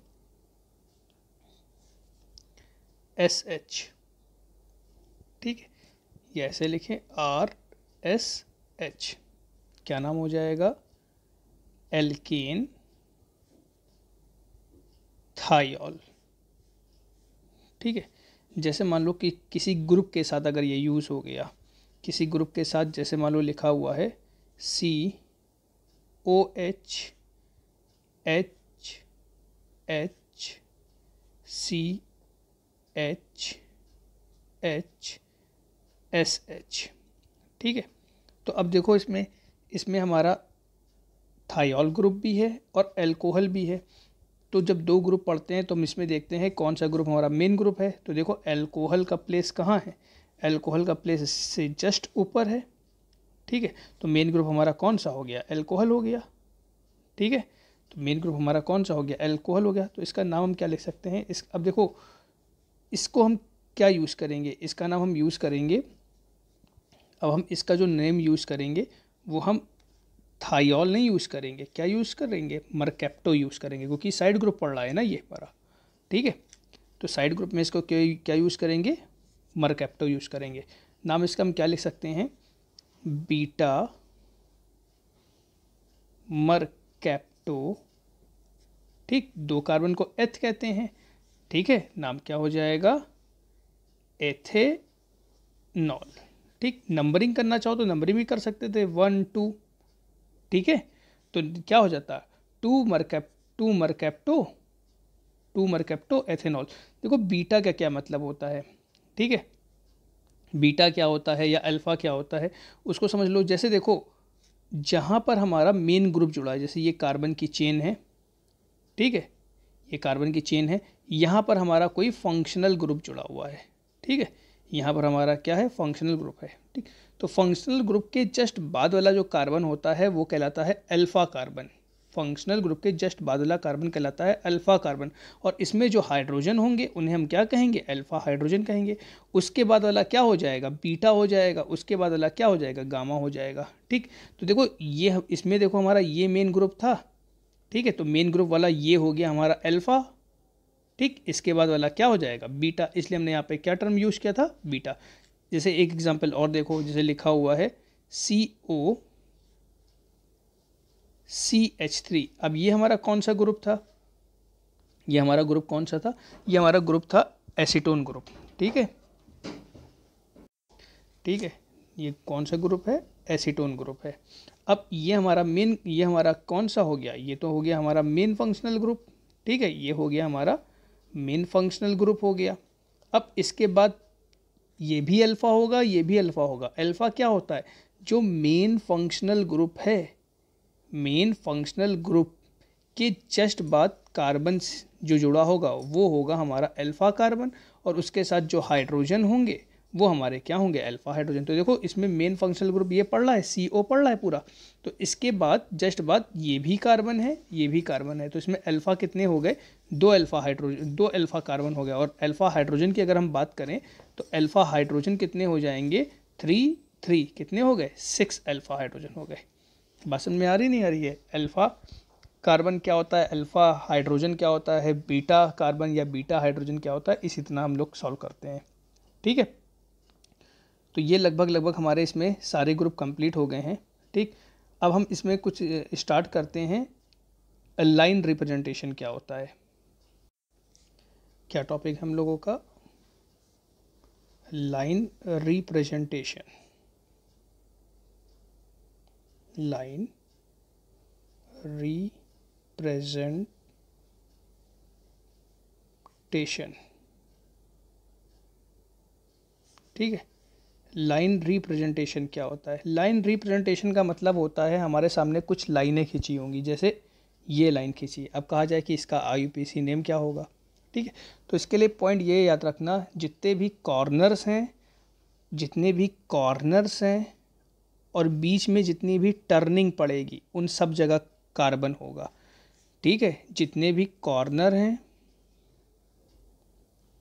एस एच ठीक है ये ऐसे लिखें आर एस एच क्या नाम हो जाएगा एल्केन थाइल ठीक है जैसे मान लो कि किसी ग्रुप के साथ अगर ये यूज़ हो गया किसी ग्रुप के साथ जैसे मान लो लिखा हुआ है C O H H H C H H S H ठीक है तो अब देखो इसमें इसमें हमारा थायोल ग्रुप भी है और एल्कोहल भी है तो जब दो ग्रुप पढ़ते हैं तो हम इसमें देखते हैं कौन सा ग्रुप हमारा मेन ग्रुप है तो देखो एल्कोहल का प्लेस कहाँ है एल्कोहल का प्लेस इससे जस्ट ऊपर है ठीक है तो मेन ग्रुप हमारा कौन सा हो गया एल्कोहल हो गया ठीक है तो मेन ग्रुप हमारा कौन सा हो गया एल्कोहल हो गया तो इसका नाम हम क्या लिख सकते हैं इस अब देखो इसको हम क्या यूज़ करेंगे इसका नाम हम यूज़ करेंगे अब हम इसका जो नेम यूज़ करेंगे वो हम थायोल नहीं यूज़ करेंगे क्या यूज़ करेंगे मरकेप्टो यूज़ करेंगे क्योंकि साइड ग्रुप पड़ रहा है ना ये हमारा ठीक है तो साइड ग्रुप में इसको क्या क्या यूज़ करेंगे मरकेप्टो यूज़ करेंगे नाम इसका हम क्या लिख सकते हैं बीटा मरकेप्टो ठीक दो कार्बन को एथ कहते हैं ठीक है नाम क्या हो जाएगा एथेनॉल ठीक नंबरिंग करना चाहो तो नंबरिंग भी कर सकते थे वन टू ठीक है तो क्या हो जाता two mercap two mercapto two mercapto ethanol देखो बीटा का क्या मतलब होता है ठीक है बीटा क्या होता है या अल्फ़ा क्या होता है उसको समझ लो जैसे देखो जहाँ पर हमारा मेन ग्रुप जुड़ा है जैसे ये कार्बन की चेन है ठीक है ये कार्बन की चेन है यहाँ पर हमारा कोई फंक्शनल ग्रुप जुड़ा हुआ है ठीक है यहाँ पर हमारा क्या है फंक्शनल ग्रुप है ठीक तो फंक्शनल ग्रुप के जस्ट बाद वाला जो कार्बन होता है वो कहलाता है अल्फ़ा कार्बन फंक्शनल ग्रुप के जस्ट बाद वाला कार्बन कहलाता है अल्फ़ा कार्बन और इसमें जो हाइड्रोजन होंगे उन्हें हम क्या कहेंगे अल्फ़ा हाइड्रोजन कहेंगे उसके बाद वाला क्या हो जाएगा बीटा हो जाएगा उसके बाद वाला क्या हो जाएगा गामा हो जाएगा ठीक तो देखो ये इसमें देखो हमारा ये मेन ग्रुप था ठीक है तो मेन ग्रुप वाला ये हो गया हमारा अल्फ़ा ठीक इसके बाद वाला क्या हो जाएगा बीटा इसलिए हमने यहाँ पे क्या टर्म यूज़ किया था बीटा जैसे एक एग्जांपल और देखो जैसे लिखा हुआ है C O C H three अब ये हमारा कौन सा ग्रुप था ये हमारा ग्रुप कौन सा था ये हमारा ग्रुप था एसीटोन ग्रुप ठीक है ठीक है ये कौन सा ग्रुप है एसीटोन ग्रुप है अब ये हमारा मेन ये हमारा कौन सा हो गया ये तो हो गया हमारा मेन फंक्शनल ग्रुप ठीक है ये हो गया हमारा मेन फंक्शनल ग्रुप हो गया अब इसके बाद ये भी अल्फ़ा होगा ये भी अल्फ़ा होगा अल्फ़ा क्या होता है जो मेन फंक्शनल ग्रुप है मेन फंक्शनल ग्रुप के जस्ट बाद कार्बन जो जुड़ा होगा वो होगा हमारा अल्फ़ा कार्बन और उसके साथ जो हाइड्रोजन होंगे वो हमारे क्या होंगे अल्फ़ा हाइड्रोजन तो देखो इसमें मेन फंक्शनल ग्रुप ये पड़ रहा है सी ओ पड़ रहा है पूरा तो इसके बाद जस्ट बाद ये भी कार्बन है ये भी कार्बन है तो इसमें अल्फ़ा कितने हो गए दो अल्फ़ा हाइड्रोजन दो अल्फ़ा कार्बन हो गया और अल्फ़ा हाइड्रोजन की अगर हम बात करें तो अल्फ़ा हाइड्रोजन कितने हो जाएंगे थ्री थ्री कितने हो गए सिक्स अल्फ़ा हाइड्रोजन हो गए बात में आ रही नहीं आ रही है अल्फ़ा कार्बन क्या होता है अल्फ़ा हाइड्रोजन क्या होता है बीटा कार्बन या बीटा हाइड्रोजन क्या होता है इसी तरह हम लोग सॉल्व करते हैं ठीक है तो ये लगभग लगभग हमारे इसमें सारे ग्रुप कंप्लीट हो गए हैं ठीक अब हम इसमें कुछ स्टार्ट करते हैं लाइन रिप्रेजेंटेशन क्या होता है क्या टॉपिक हम लोगों का लाइन रिप्रेजेंटेशन लाइन रिप्रेजेंटेशन ठीक है लाइन रिप्रेजेंटेशन क्या होता है लाइन रिप्रेजेंटेशन का मतलब होता है हमारे सामने कुछ लाइनें खींची होंगी जैसे ये लाइन खींची अब कहा जाए कि इसका आई नेम क्या होगा ठीक है तो इसके लिए पॉइंट ये याद रखना जितने भी कॉर्नर्स हैं जितने भी कॉर्नर्स हैं और बीच में जितनी भी टर्निंग पड़ेगी उन सब जगह कार्बन होगा ठीक है जितने भी कॉर्नर हैं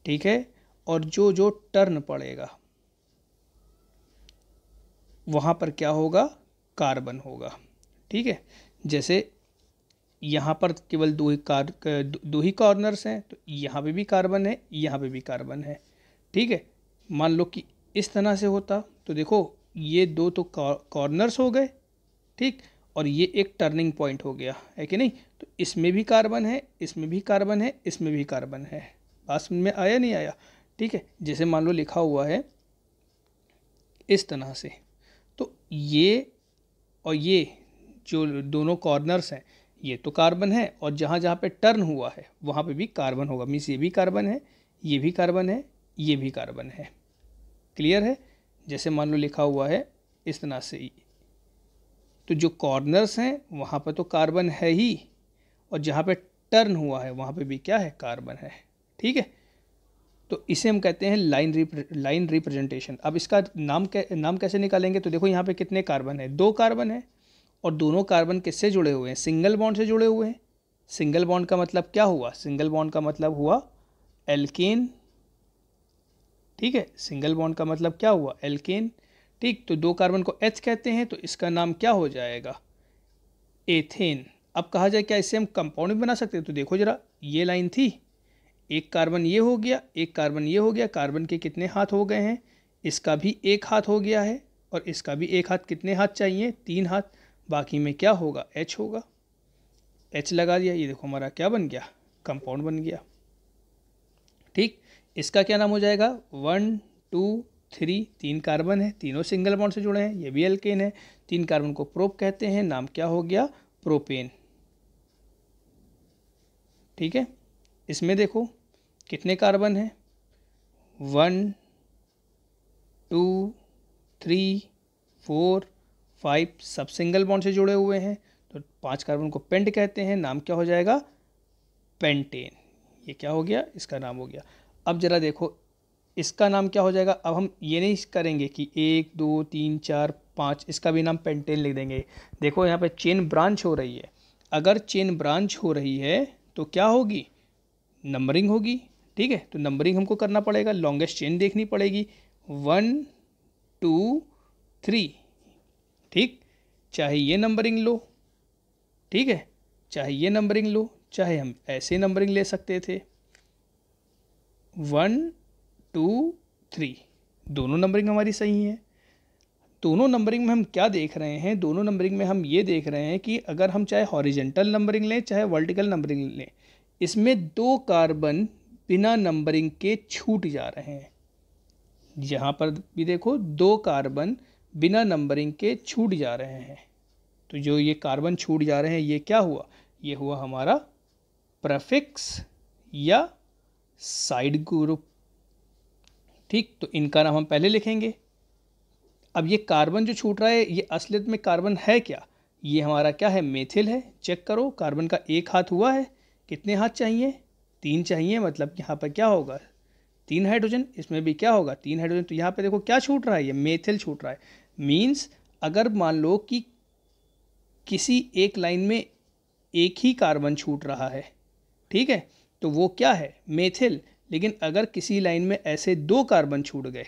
ठीक है और जो जो टर्न पड़ेगा वहाँ पर क्या होगा कार्बन होगा ठीक है जैसे यहाँ पर केवल दो ही कार दो ही कॉर्नर्स हैं तो यहाँ पे भी कार्बन है यहाँ पे भी कार्बन है ठीक है मान लो कि इस तरह से होता तो देखो ये दो तो कॉर्नर्स हो गए ठीक और ये एक टर्निंग पॉइंट हो गया है कि नहीं तो इसमें भी कार्बन है इसमें भी कार्बन है इसमें भी कार्बन है बात में आया नहीं आया ठीक है जैसे मान लो लिखा हुआ है इस तरह से तो ये और ये जो दोनों कॉर्नर्स हैं ये तो कार्बन है और जहाँ जहाँ पे टर्न हुआ है वहाँ पे भी कार्बन होगा मीन्स ये भी कार्बन है ये भी कार्बन है ये भी कार्बन है क्लियर है जैसे मान लो लिखा हुआ है इस तरह से ही तो जो कॉर्नर्स हैं वहाँ पर तो कार्बन है ही और जहाँ पर टर्न हुआ है वहाँ पर भी क्या है कार्बन है ठीक है तो इसे हम कहते हैं लाइन रिप्र लाइन रिप्रेजेंटेशन अब इसका नाम कै नाम कैसे निकालेंगे तो देखो यहाँ पे कितने कार्बन है दो कार्बन है और दोनों कार्बन किससे जुड़े हुए हैं सिंगल बॉन्ड से जुड़े हुए हैं सिंगल बॉन्ड का मतलब क्या हुआ सिंगल बॉन्ड का मतलब हुआ एल्केन ठीक है सिंगल बॉन्ड का मतलब क्या हुआ एल्केन ठीक तो दो कार्बन को एच कहते हैं तो इसका नाम क्या हो जाएगा एथेन अब कहा जाए क्या इससे हम कंपाउंड भी बना सकते हैं तो देखो जरा ये लाइन थी एक कार्बन ये हो गया एक कार्बन ये हो गया कार्बन के कितने हाथ हो गए हैं इसका भी एक हाथ हो गया है और इसका भी एक हाथ कितने हाथ चाहिए तीन हाथ बाकी में क्या होगा एच होगा एच लगा दिया ये देखो हमारा क्या बन गया कंपाउंड बन गया ठीक इसका क्या नाम हो जाएगा वन टू थ्री तीन कार्बन है तीनों सिंगल बॉन्ड से जुड़े हैं ये भी एल्केन है तीन कार्बन को प्रोप कहते हैं नाम क्या हो गया प्रोपेन ठीक है इसमें देखो कितने कार्बन हैं one two three four five सब सिंगल बॉन्ड से जुड़े हुए हैं तो पांच कार्बन को पेंट कहते हैं नाम क्या हो जाएगा पेंटेन ये क्या हो गया इसका नाम हो गया अब जरा देखो इसका नाम क्या हो जाएगा अब हम ये नहीं करेंगे कि एक दो तीन चार पाँच इसका भी नाम पेंटेन लिख देंगे देखो यहाँ पर चेन ब्रांच हो रही है अगर चेन ब्रांच हो रही है तो क्या होगी नंबरिंग होगी ठीक है तो नंबरिंग हमको करना पड़ेगा लॉन्गेस्ट चेन देखनी पड़ेगी वन टू थ्री ठीक चाहे ये नंबरिंग लो ठीक है चाहे ये नंबरिंग लो चाहे हम ऐसे नंबरिंग ले सकते थे वन टू थ्री दोनों नंबरिंग हमारी सही है दोनों नंबरिंग में हम क्या देख रहे हैं दोनों नंबरिंग में हम ये देख रहे हैं कि अगर हम चाहे हॉरिजेंटल नंबरिंग लें चाहे वर्टिकल नंबरिंग लें इसमें दो कार्बन बिना नंबरिंग के छूट जा रहे हैं यहाँ पर भी देखो दो कार्बन बिना नंबरिंग के छूट जा रहे हैं तो जो ये कार्बन छूट जा रहे हैं ये क्या हुआ ये हुआ हमारा प्रफिक्स या साइड ग्रुप ठीक तो इनका नाम हम पहले लिखेंगे अब ये कार्बन जो छूट रहा है ये असलियत में कार्बन है क्या ये हमारा क्या है मेथिल है चेक करो कार्बन का एक हाथ हुआ है कितने हाथ चाहिए तीन चाहिए मतलब यहाँ पर क्या होगा तीन हाइड्रोजन इसमें भी क्या होगा तीन हाइड्रोजन तो यहाँ पे देखो क्या छूट रहा है ये मेथिल छूट रहा है मीन्स अगर मान लो कि किसी एक लाइन में एक ही कार्बन छूट रहा है ठीक है तो वो क्या है मेथिल लेकिन अगर किसी लाइन में ऐसे दो कार्बन छूट गए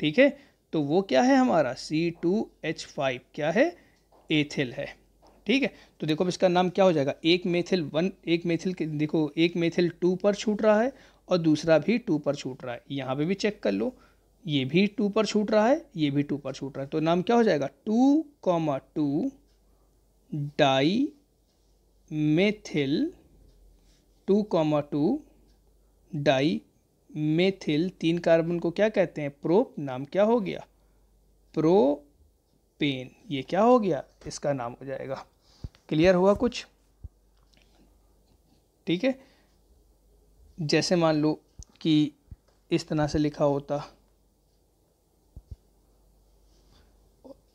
ठीक है तो वो क्या है हमारा सी टू एच फाइव क्या है एथिल है ठीक है तो देखो अब इसका नाम क्या हो जाएगा एक मेथिल वन एक मेथिल देखो एक मेथिल टू पर छूट रहा है और दूसरा भी टू पर छूट रहा है यहाँ पे भी चेक कर लो ये भी टू पर छूट रहा है ये भी टू पर छूट रहा है तो नाम क्या हो जाएगा two comma two di methyl two comma two di methyl तीन कार्बन को क्या कहते हैं प्रोप नाम क्या हो गया प्रो पेन ये क्या हो गया इसका नाम हो जाएगा क्लियर हुआ कुछ ठीक है जैसे मान लो कि इस तरह से लिखा होता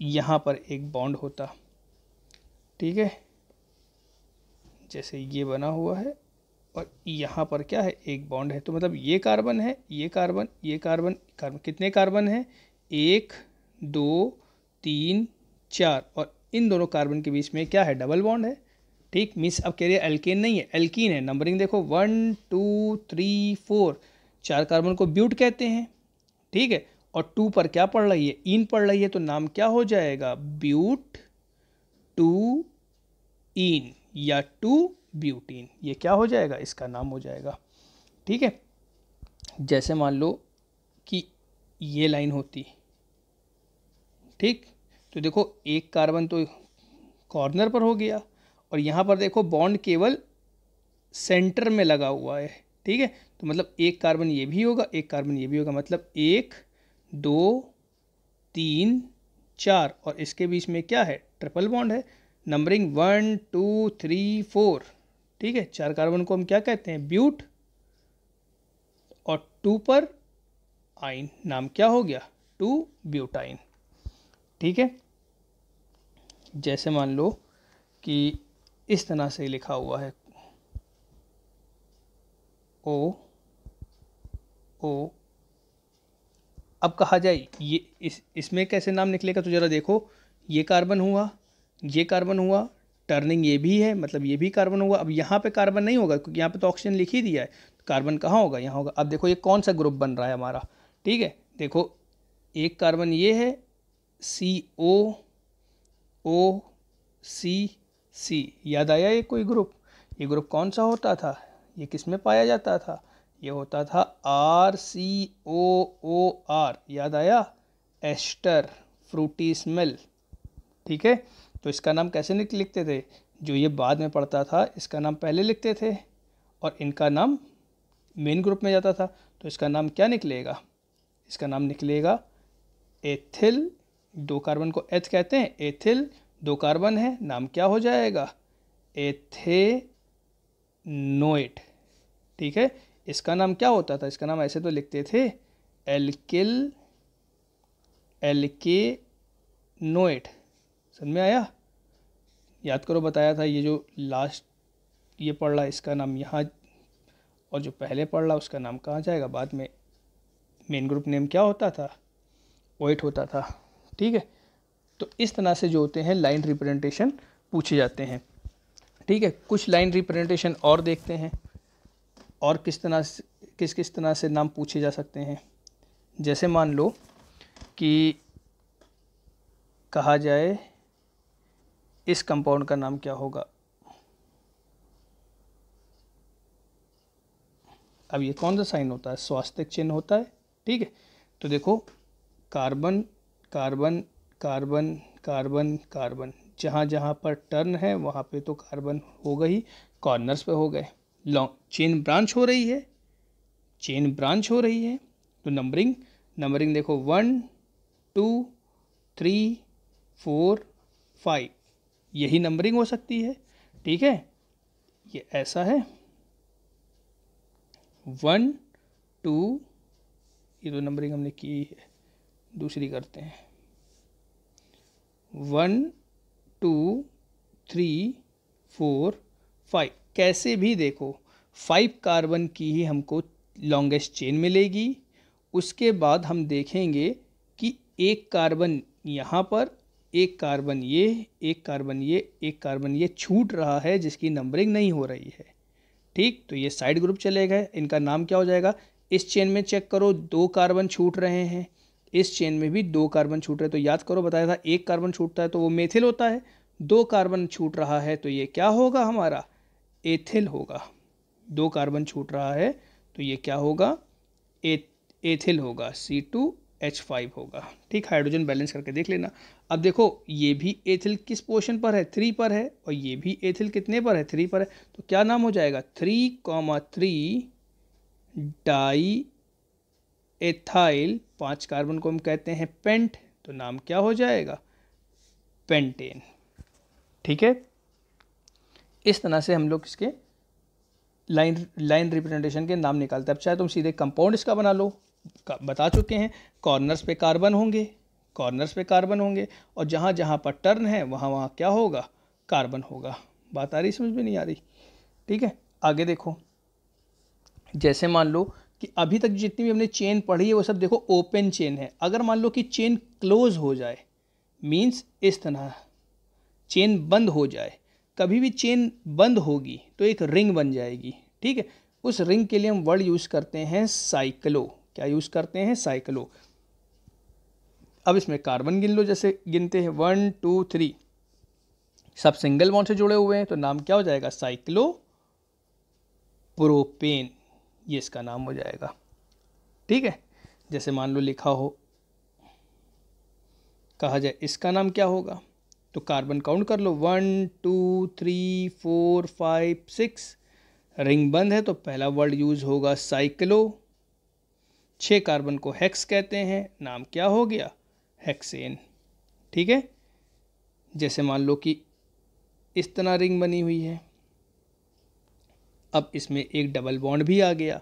यहाँ पर एक बॉन्ड होता ठीक है जैसे ये बना हुआ है और यहाँ पर क्या है एक बॉन्ड है तो मतलब ये कार्बन है ये कार्बन ये कार्बन कार्बन कितने कार्बन हैं एक दो तीन चार और इन दोनों कार्बन के बीच में क्या है डबल बॉन्ड है ठीक मिस अब कह रही है एल्केन नहीं है एल्कीन है नंबरिंग देखो वन टू थ्री फोर चार कार्बन को ब्यूट कहते हैं ठीक है और टू पर क्या पड़ रही है इन पड़ रही है तो नाम क्या हो जाएगा ब्यूट टू इन या टू ब्यूटीन ये क्या हो जाएगा इसका नाम हो जाएगा ठीक है जैसे मान लो कि ये लाइन होती ठीक तो देखो एक कार्बन तो कॉर्नर पर हो गया और यहाँ पर देखो बॉन्ड केवल सेंटर में लगा हुआ है ठीक है तो मतलब एक कार्बन ये भी होगा एक कार्बन ये भी होगा मतलब एक दो तीन चार और इसके बीच में क्या है ट्रिपल बॉन्ड है numbering one two three four ठीक है चार कार्बन को हम क्या कहते हैं ब्यूट और टू पर आइन नाम क्या हो गया टू ब्यूटाइन ठीक है जैसे मान लो कि इस तरह से लिखा हुआ है ओ ओ अब कहा जाए ये इस इसमें कैसे नाम निकलेगा तो ज़रा देखो ये कार्बन हुआ ये कार्बन हुआ टर्निंग ये भी है मतलब ये भी कार्बन हुआ अब यहाँ पे कार्बन नहीं होगा क्योंकि यहाँ पे तो ऑक्सीजन लिख ही दिया है कार्बन कहाँ होगा यहाँ होगा अब देखो ये कौन सा ग्रुप बन रहा है हमारा ठीक है देखो एक कार्बन ये है सी ओ ओ सी सी याद आया ये कोई ग्रुप ये ग्रुप कौन सा होता था ये किस में पाया जाता था ये होता था आर सी ओ ओ आर याद आया एस्टर फ्रूटी स्मेल ठीक है तो इसका नाम कैसे लिखते थे जो ये बाद में पढ़ता था इसका नाम पहले लिखते थे और इनका नाम मेन ग्रुप में जाता था तो इसका नाम क्या निकलेगा इसका नाम निकलेगा एथिल दो कार्बन को एथ कहते हैं एथिल दो कार्बन है नाम क्या हो जाएगा एथेनोइट ठीक है इसका नाम क्या होता था इसका नाम ऐसे तो लिखते थे एल्किल एल्के नोएट समझ में आया याद करो बताया था ये जो लास्ट ये पढ़ रहा इसका नाम यहाँ और जो पहले पढ़ रहा उसका नाम कहाँ जाएगा बाद में मेन ग्रुप नेम क्या होता था ओइट होता था ठीक है तो इस तरह से जो होते हैं लाइन रिप्रेजेंटेशन पूछे जाते हैं ठीक है कुछ लाइन रिप्रेजेंटेशन और देखते हैं और किस तरह से किस किस तरह से नाम पूछे जा सकते हैं जैसे मान लो कि कहा जाए इस कंपाउंड का नाम क्या होगा अब ये कौन सा साइन होता है स्वास्थ्य चिन्ह होता है ठीक है तो देखो carbon carbon carbon carbon carbon जहाँ जहाँ पर टर्न है वहाँ पे तो कार्बन हो गई कॉर्नर्स पे हो गए लॉन्ग चेन ब्रांच हो रही है चेन ब्रांच हो रही है तो नंबरिंग नंबरिंग देखो one two three four five यही नंबरिंग हो सकती है ठीक है ये ऐसा है वन टू ये तो नंबरिंग हमने की है दूसरी करते हैं one two three four five कैसे भी देखो फाइव कार्बन की ही हमको लॉन्गेस्ट चेन मिलेगी उसके बाद हम देखेंगे कि एक कार्बन यहाँ पर एक कार्बन ये एक कार्बन ये एक कार्बन ये छूट रहा है जिसकी नंबरिंग नहीं हो रही है ठीक तो ये साइड ग्रुप चले गए इनका नाम क्या हो जाएगा इस चेन में चेक करो दो कार्बन छूट रहे हैं इस चेन में भी दो कार्बन छूट रहे तो याद करो बताया था एक कार्बन छूटता है तो वो मेथिल होता है दो कार्बन छूट रहा है तो ये क्या होगा हमारा एथिल होगा दो कार्बन छूट रहा है तो ये क्या होगा ए, एथिल होगा सी टू एच फाइव होगा ठीक हाइड्रोजन बैलेंस करके देख लेना अब देखो ये भी एथिल किस पोर्शन पर है थ्री पर है और ये भी एथिल कितने पर है थ्री पर है तो क्या नाम हो जाएगा three comma three di ethyl पांच कार्बन को हम कहते हैं पेंट तो नाम क्या हो जाएगा पेंटेन ठीक है इस तरह से हम लोग इसके लाइन लाइन रिप्रेजेंटेशन के नाम निकालते हैं अब चाहे तुम सीधे कंपाउंड इसका बना लो बता चुके हैं कॉर्नर्स पे कार्बन होंगे कॉर्नर्स पे कार्बन होंगे और जहाँ जहाँ पर टर्न है वहाँ वहाँ क्या होगा कार्बन होगा बात आ रही समझ में नहीं आ रही ठीक है आगे देखो जैसे मान लो कि अभी तक जितनी भी हमने चेन पढ़ी है वो सब देखो ओपन चेन है अगर मान लो कि चेन क्लोज हो जाए मीन्स इस तरह चेन बंद हो जाए कभी भी चेन बंद होगी तो एक रिंग बन जाएगी ठीक है उस रिंग के लिए हम वर्ड यूज़ करते हैं साइक्लो क्या यूज़ करते हैं साइक्लो अब इसमें कार्बन गिन लो जैसे गिनते हैं वन टू थ्री सब सिंगल बॉन्ड से जुड़े हुए हैं तो नाम क्या हो जाएगा साइक्लो प्रोपेन ये इसका नाम हो जाएगा ठीक है जैसे मान लो लिखा हो कहा जाए इसका नाम क्या होगा तो कार्बन काउंट कर लो one two three four five six ring बंद है तो पहला वर्ड यूज होगा साइक्लो छः कार्बन को हेक्स कहते हैं नाम क्या हो गया हेक्सेन ठीक है जैसे मान लो कि इस तरह रिंग बनी हुई है अब इसमें एक डबल बॉन्ड भी आ गया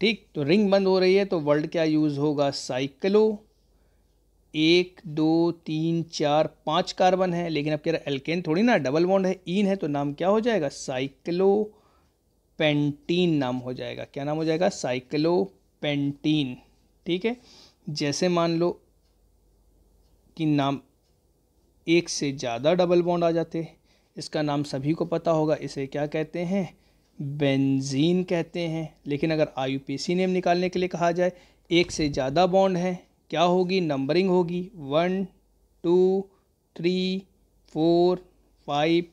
ठीक तो रिंग बंद हो रही है तो वर्ड क्या यूज़ होगा साइकिलो एक दो तीन चार पाँच कार्बन है लेकिन अब कह रहा एल्केन थोड़ी ना डबल बॉन्ड है ईन है तो नाम क्या हो जाएगा साइकिलो पेंटीन नाम हो जाएगा क्या नाम हो जाएगा साइकिलो पेंटीन ठीक है जैसे मान लो कि नाम एक से ज़्यादा डबल बॉन्ड आ जाते इसका नाम सभी को पता होगा इसे क्या कहते हैं बेंजीन कहते हैं लेकिन अगर आई नेम निकालने के लिए कहा जाए एक से ज़्यादा बॉन्ड हैं क्या होगी नंबरिंग होगी one two three four five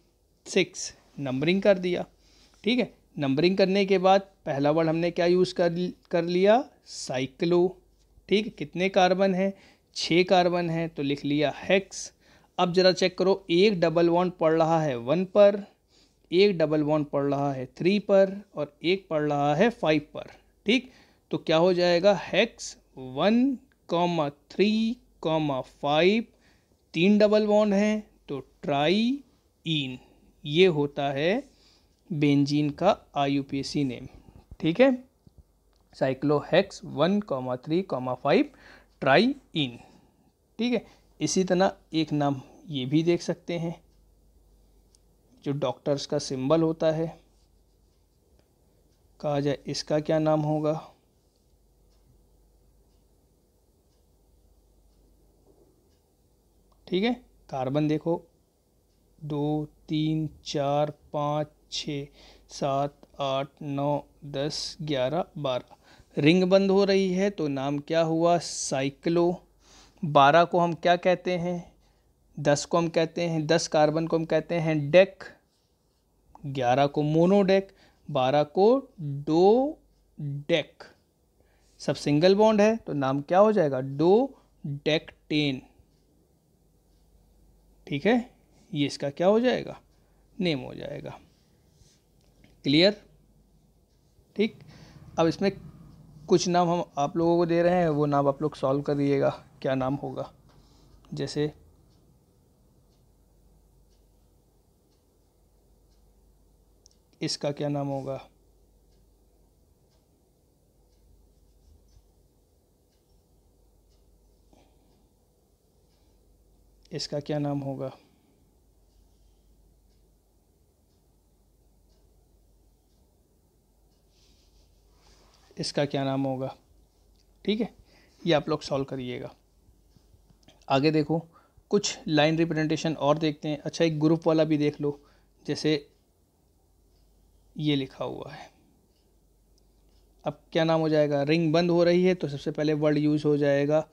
six numbering कर दिया ठीक है नंबरिंग करने के बाद पहला वर्ड हमने क्या यूज़ कर कर लिया साइक्लो ठीक कितने कार्बन हैं छः कार्बन हैं तो लिख लिया हेक्स अब ज़रा चेक करो एक डबल वन पड़ रहा है वन पर एक डबल बॉन्ड पड़ रहा है थ्री पर और एक पड़ रहा है फाइव पर ठीक तो क्या हो जाएगा hex one comma three comma five तीन डबल बॉन्ड हैं तो ट्राई इन ये होता है बेंजीन का आई नेम ठीक है cyclo hex one comma three comma five triene ठीक है इसी तरह एक नाम ये भी देख सकते हैं जो डॉक्टर्स का सिंबल होता है कहा जाए इसका क्या नाम होगा ठीक है कार्बन देखो दो तीन चार पाँच छ सात आठ नौ दस ग्यारह बारह रिंग बंद हो रही है तो नाम क्या हुआ साइक्लो बारह को हम क्या कहते हैं दस को हम कहते हैं दस कार्बन को हम कहते हैं डेक ग्यारह को मोनोडेक बारह को डो डेक सब सिंगल बॉन्ड है तो नाम क्या हो जाएगा डो डेक टेन ठीक है ये इसका क्या हो जाएगा नेम हो जाएगा क्लियर ठीक अब इसमें कुछ नाम हम आप लोगों को दे रहे हैं वो नाम आप लोग सॉल्व करिएगा क्या नाम होगा जैसे इसका क्या नाम होगा इसका क्या नाम होगा इसका क्या नाम होगा ठीक है ये आप लोग सॉल्व करिएगा आगे देखो कुछ लाइन रिप्रेजेंटेशन और देखते हैं अच्छा एक ग्रुप वाला भी देख लो जैसे ये लिखा हुआ है अब क्या नाम हो जाएगा रिंग बंद हो रही है तो सबसे पहले वर्ड यूज़ हो जाएगा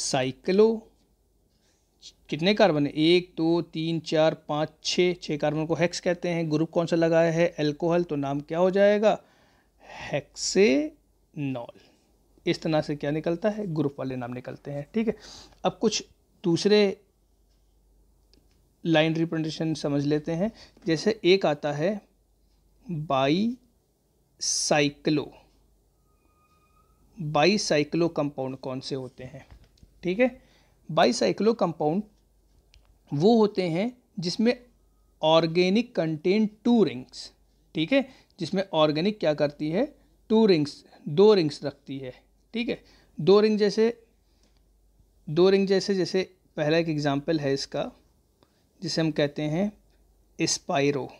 साइक्लो कितने कार्बन है एक दो तो, तीन चार पाँच छः छः कार्बन को हेक्स कहते हैं ग्रुप कौन सा लगाया है एल्कोहल तो नाम क्या हो जाएगा नॉल इस तरह से क्या निकलता है ग्रुप वाले नाम निकलते हैं ठीक है अब कुछ दूसरे लाइन रिप्रेजेंटेशन समझ लेते हैं जैसे एक आता है bicyclo bicyclo compound कौन से होते हैं ठीक है बाई साइक्लो कंपाउंड वो होते हैं जिसमें ऑर्गेनिक कंटेन टू रिंग्स ठीक है जिसमें ऑर्गेनिक क्या करती है टू रिंग्स दो रिंग्स रखती है ठीक है दो रिंग जैसे दो रिंग जैसे जैसे पहला एक एग्जाम्पल है इसका जिसे हम कहते हैं स्पायरो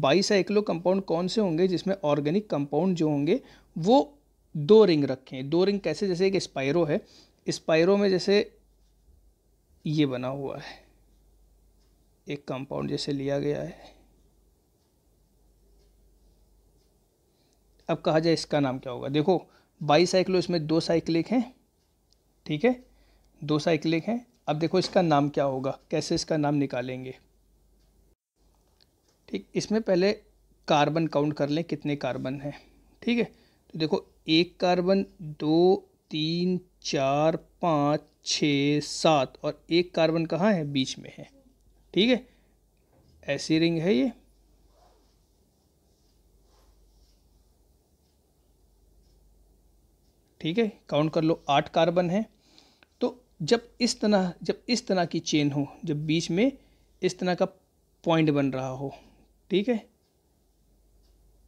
बाईसाइक्लो कंपाउंड कौन से होंगे जिसमें ऑर्गेनिक कंपाउंड जो होंगे वो दो रिंग रखें दो रिंग कैसे जैसे एक स्पायरो है स्पायरो में जैसे ये बना हुआ है एक कंपाउंड जैसे लिया गया है अब कहा जाए इसका नाम क्या होगा देखो बाईसाइक्लो इसमें दो साइक्लिक हैं ठीक है दो साइक्लिक हैं अब देखो इसका नाम क्या होगा कैसे इसका नाम निकालेंगे ठीक इसमें पहले कार्बन काउंट कर लें कितने कार्बन हैं ठीक है तो देखो एक कार्बन दो तीन चार पाँच छ सात और एक कार्बन कहाँ है बीच में है ठीक है ऐसी रिंग है ये ठीक है काउंट कर लो आठ कार्बन है तो जब इस तरह जब इस तरह की चेन हो जब बीच में इस तरह का पॉइंट बन रहा हो ठीक है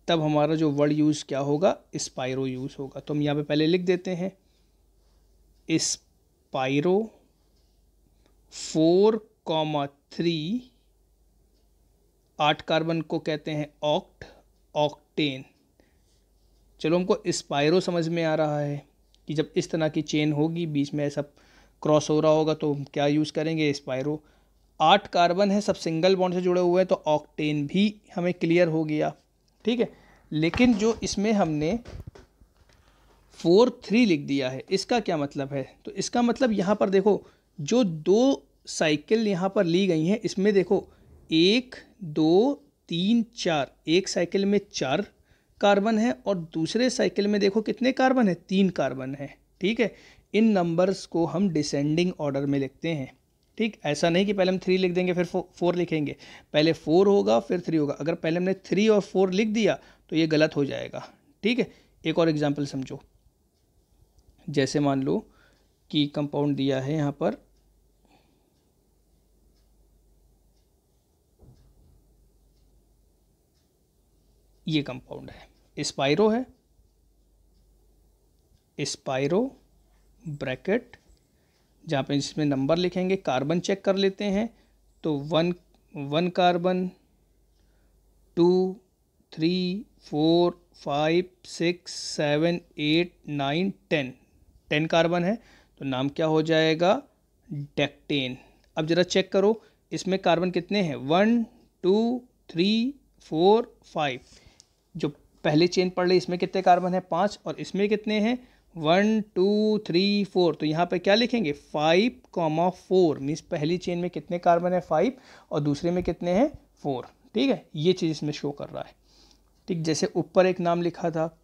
तब हमारा जो वर्ड यूज़ क्या होगा स्पायरो यूज़ होगा तो हम यहाँ पे पहले लिख देते हैं इस्पायरो फोर कॉमा थ्री आठ कार्बन को कहते हैं ऑक्ट ऑक्टेन चलो हमको इस्पायरो समझ में आ रहा है कि जब इस तरह की चेन होगी बीच में ऐसा क्रॉस हो रहा होगा तो हम क्या यूज़ करेंगे इस्पायरो आठ कार्बन है सब सिंगल बॉन्ड से जुड़े हुए हैं तो ऑक्टेन भी हमें क्लियर हो गया ठीक है लेकिन जो इसमें हमने फोर थ्री लिख दिया है इसका क्या मतलब है तो इसका मतलब यहाँ पर देखो जो दो साइकिल यहाँ पर ली गई हैं इसमें देखो एक दो तीन चार एक साइकिल में चार कार्बन है और दूसरे साइकिल में देखो कितने कार्बन है तीन कार्बन है ठीक है इन नंबर्स को हम डिसेंडिंग ऑर्डर में लिखते हैं ठीक ऐसा नहीं कि पहले हम थ्री लिख देंगे फिर फो, फोर लिखेंगे पहले फोर होगा फिर थ्री होगा अगर पहले हमने थ्री और फोर लिख दिया तो ये गलत हो जाएगा ठीक है एक और एग्जाम्पल समझो जैसे मान लो कि कंपाउंड दिया है यहाँ पर ये कंपाउंड है स्पायरो है स्पायरो ब्रैकेट जहाँ पे इसमें नंबर लिखेंगे कार्बन चेक कर लेते हैं तो one one carbon two three four five six seven eight nine ten ten carbon है तो नाम क्या हो जाएगा डेक्टेन अब ज़रा चेक करो इसमें कार्बन कितने हैं one two three four five जो पहले चेन पढ़ ली इसमें कितने कार्बन है पाँच और इसमें कितने हैं वन टू थ्री फोर तो यहाँ पे क्या लिखेंगे फाइव कॉमा फोर मीन्स पहली चेन में कितने कार्बन है फाइव और दूसरे में कितने हैं फोर ठीक है ये चीज़ इसमें शो कर रहा है ठीक जैसे ऊपर एक नाम लिखा था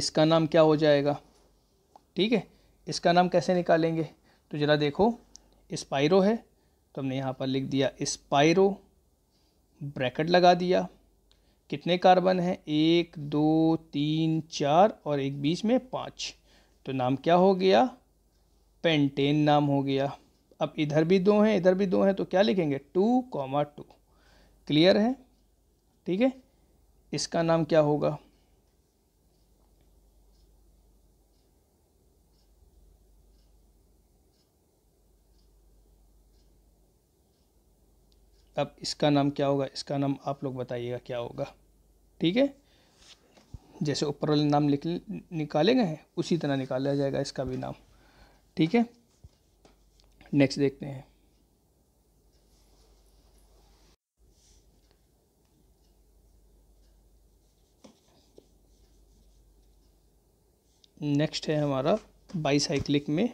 इसका नाम क्या हो जाएगा ठीक है इसका नाम कैसे निकालेंगे तो ज़रा देखो स्पायरो है तो हमने यहाँ पर लिख दिया स्पायरो ब्रैकेट लगा दिया कितने कार्बन हैं एक दो तीन चार और एक बीच में पाँच तो नाम क्या हो गया पेंटेन नाम हो गया अब इधर भी दो हैं इधर भी दो हैं तो क्या लिखेंगे टू कॉमा टू क्लियर है ठीक है इसका नाम क्या होगा अब इसका नाम क्या होगा इसका नाम आप लोग बताइएगा क्या होगा ठीक है जैसे ऊपर वाले नाम लिख निकाले गए हैं उसी तरह निकाला जाएगा इसका भी नाम ठीक है नेक्स्ट देखते हैं नेक्स्ट है हमारा बाईसाइक्लिक में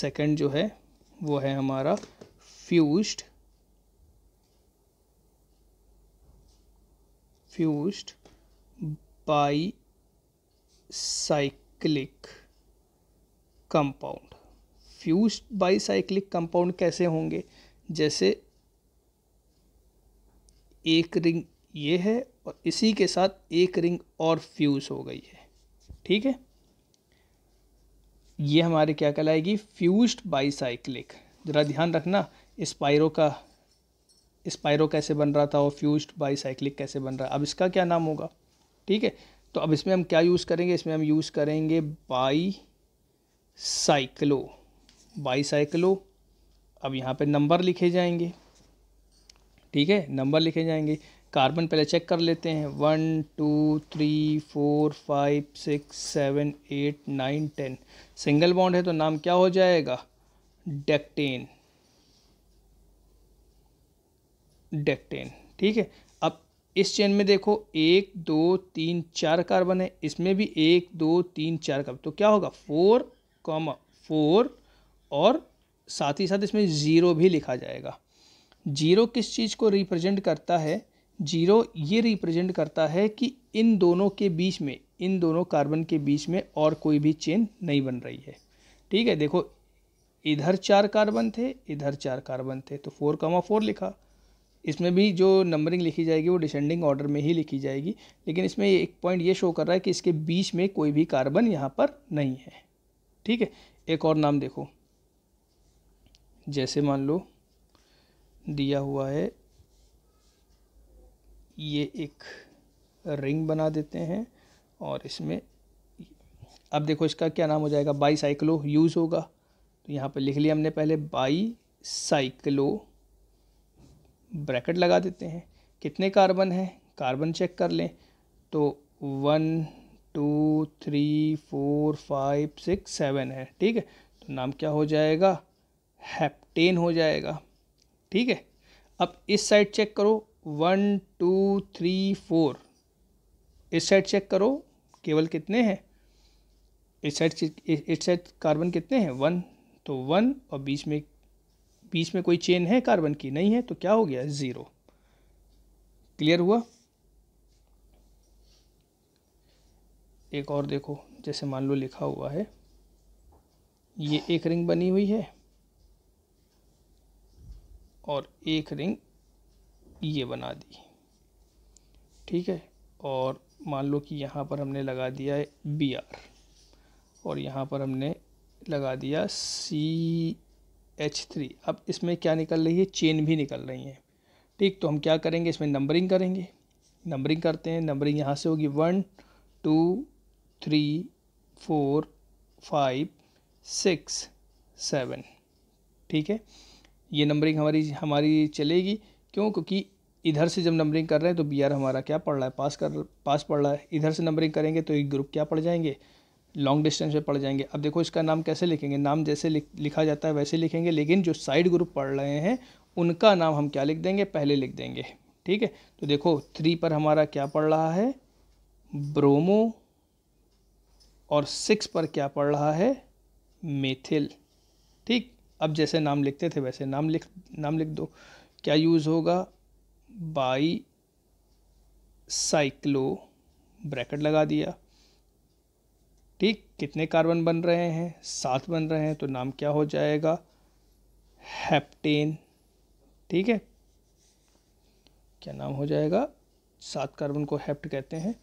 सेकंड जो है वो है हमारा fused confused by cyclic compound fuse bicyclic compound कैसे होंगे जैसे एक रिंग ये है और इसी के साथ एक रिंग और फ्यूज हो गई है ठीक है ये हमारे क्या कहलाएगी फ्यूज्ड बाईसाइक्लिक ज़रा ध्यान रखना स्पाइरो का स्पायरो कैसे बन रहा था और फ्यूज बाई कैसे बन रहा है अब इसका क्या नाम होगा ठीक है तो अब इसमें हम क्या यूज़ करेंगे इसमें हम यूज़ करेंगे बाई साइक्लो बाई साइक्लो अब यहाँ पे नंबर लिखे जाएंगे ठीक है नंबर लिखे जाएंगे कार्बन पहले चेक कर लेते हैं one two three four five six seven eight nine ten single bond है तो नाम क्या हो जाएगा डेक्टेन डेक्टेन ठीक है अब इस चेन में देखो एक दो तीन चार कार्बन है इसमें भी एक दो तीन चार कार्बन तो क्या होगा फोर कॉमा फोर और साथ ही साथ इसमें ज़ीरो भी लिखा जाएगा जीरो किस चीज़ को रिप्रेजेंट करता है जीरो ये रिप्रेजेंट करता है कि इन दोनों के बीच में इन दोनों कार्बन के बीच में और कोई भी चेन नहीं बन रही है ठीक है देखो इधर चार कार्बन थे इधर चार कार्बन थे तो फोर कॉमा फोर लिखा इसमें भी जो नंबरिंग लिखी जाएगी वो डिसेंडिंग ऑर्डर में ही लिखी जाएगी लेकिन इसमें एक पॉइंट ये शो कर रहा है कि इसके बीच में कोई भी कार्बन यहाँ पर नहीं है ठीक है एक और नाम देखो जैसे मान लो दिया हुआ है ये एक रिंग बना देते हैं और इसमें अब देखो इसका क्या नाम हो जाएगा बाई साइक्लो यूज़ होगा तो यहाँ पर लिख लिया हमने पहले बाई साइक्लो ब्रैकेट लगा देते हैं कितने कार्बन हैं कार्बन चेक कर लें तो one two three four five six seven है ठीक है तो नाम क्या हो जाएगा हैप्टेन हो जाएगा ठीक है अब इस साइड चेक करो वन टू थ्री फोर इस साइड चेक करो केवल कितने हैं इस साइड इस साइड कार्बन कितने हैं वन तो वन और बीच में बीच में कोई चेन है कार्बन की नहीं है तो क्या हो गया ज़ीरो क्लियर हुआ एक और देखो जैसे मान लो लिखा हुआ है ये एक रिंग बनी हुई है और एक रिंग ये बना दी ठीक है और मान लो कि यहाँ पर हमने लगा दिया है बी आर और यहाँ पर हमने लगा दिया सी एच थ्री अब इसमें क्या निकल रही है चेन भी निकल रही है ठीक तो हम क्या करेंगे इसमें नंबरिंग करेंगे नंबरिंग करते हैं नंबरिंग यहाँ से होगी one two three four five six seven ठीक है ये नंबरिंग हमारी हमारी चलेगी क्यों क्योंकि इधर से जब नंबरिंग कर रहे हैं तो बी आर हमारा क्या पड़ रहा है पास कर पास पड़ रहा है इधर से नंबरिंग करेंगे तो एक ग्रुप क्या पड़ जाएंगे लॉन्ग डिस्टेंस पे पड़ जाएंगे अब देखो इसका नाम कैसे लिखेंगे नाम जैसे लिख, लिखा जाता है वैसे लिखेंगे लेकिन जो साइड ग्रुप पढ़ रहे हैं उनका नाम हम क्या लिख देंगे पहले लिख देंगे ठीक है तो देखो थ्री पर हमारा क्या पढ़ रहा है ब्रोमो और सिक्स पर क्या पढ़ रहा है मेथिल ठीक अब जैसे नाम लिखते थे वैसे नाम लिख नाम लिख दो क्या यूज़ होगा बाई साइक्लो ब्रैकेट लगा दिया ठीक कितने कार्बन बन रहे हैं सात बन रहे हैं तो नाम क्या हो जाएगा हैप्टेन ठीक है क्या नाम हो जाएगा सात कार्बन को हैप्ट कहते हैं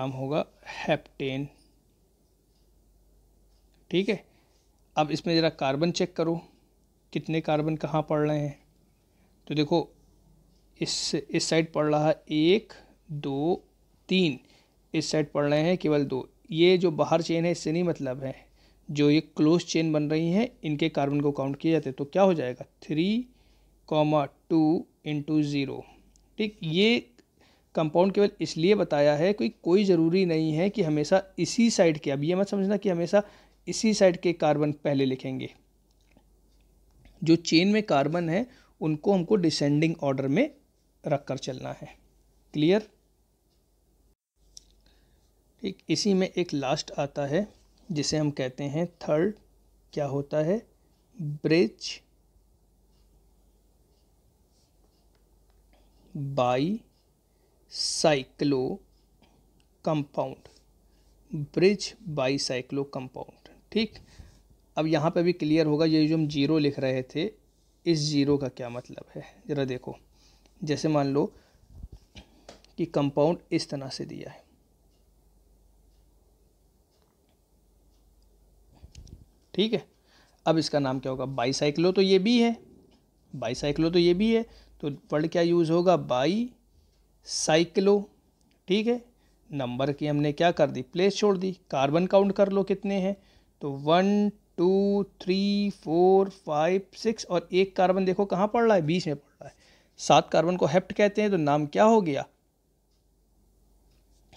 नाम होगा हैप्टेन ठीक है अब इसमें ज़रा कार्बन चेक करो कितने कार्बन कहाँ पड़ रहे हैं तो देखो इस इस साइड पड़ रहा है एक दो तीन इस साइड पड़ रहे हैं केवल दो ये जो बाहर चेन है इससे नहीं मतलब है जो ये क्लोज चेन बन रही हैं इनके कार्बन को काउंट किया जाते हैं तो क्या हो जाएगा three comma two into zero ठीक ये कंपाउंड केवल इसलिए बताया है कि कोई ज़रूरी नहीं है कि हमेशा इसी साइड के अब ये मत समझना कि हमेशा इसी साइड के कार्बन पहले लिखेंगे जो चेन में कार्बन है उनको हमको डिसेंडिंग ऑर्डर में रख कर चलना है क्लियर ठीक इसी में एक लास्ट आता है जिसे हम कहते हैं थर्ड क्या होता है bridge bicyclo compound bridge bicyclo compound ठीक अब यहाँ पे भी क्लियर होगा ये जो हम जीरो लिख रहे थे इस जीरो का क्या मतलब है ज़रा देखो जैसे मान लो कि कंपाउंड इस तरह से दिया है ठीक है अब इसका नाम क्या होगा बाईसाइक्लो तो ये भी है बाईसाइक्लो तो ये भी है तो वर्ड क्या यूज़ होगा बाई साइक्लो ठीक है नंबर की हमने क्या कर दी प्लेस छोड़ दी कार्बन काउंट कर लो कितने हैं तो one two three four five six और एक कार्बन देखो कहाँ पड़ रहा है बीच में पड़ रहा है सात कार्बन को हेप्ट कहते हैं तो नाम क्या हो गया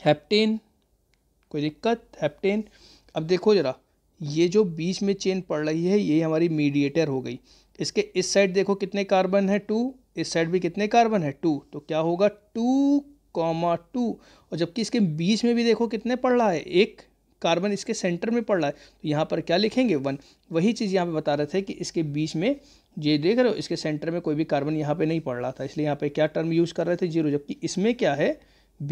हेप्टेन कोई दिक्कत हेप्टेन अब देखो ज़रा ये जो बीच में चेन पड़ रही है ये हमारी मीडिएटर हो गई इसके इस साइड देखो कितने कार्बन है टू इस साइड भी कितने कार्बन है टू तो क्या होगा टू कॉमा टू और जबकि इसके बीच में भी देखो कितने पड़ रहा है एक कार्बन इसके सेंटर में पड़ रहा है तो यहाँ पर क्या लिखेंगे वन वही चीज़ यहाँ पे बता रहे थे कि इसके बीच में ये देख रहे हो इसके सेंटर में कोई भी कार्बन यहाँ पे नहीं पड़ रहा था इसलिए यहाँ पे क्या टर्म यूज़ कर रहे थे जीरो जबकि इसमें क्या है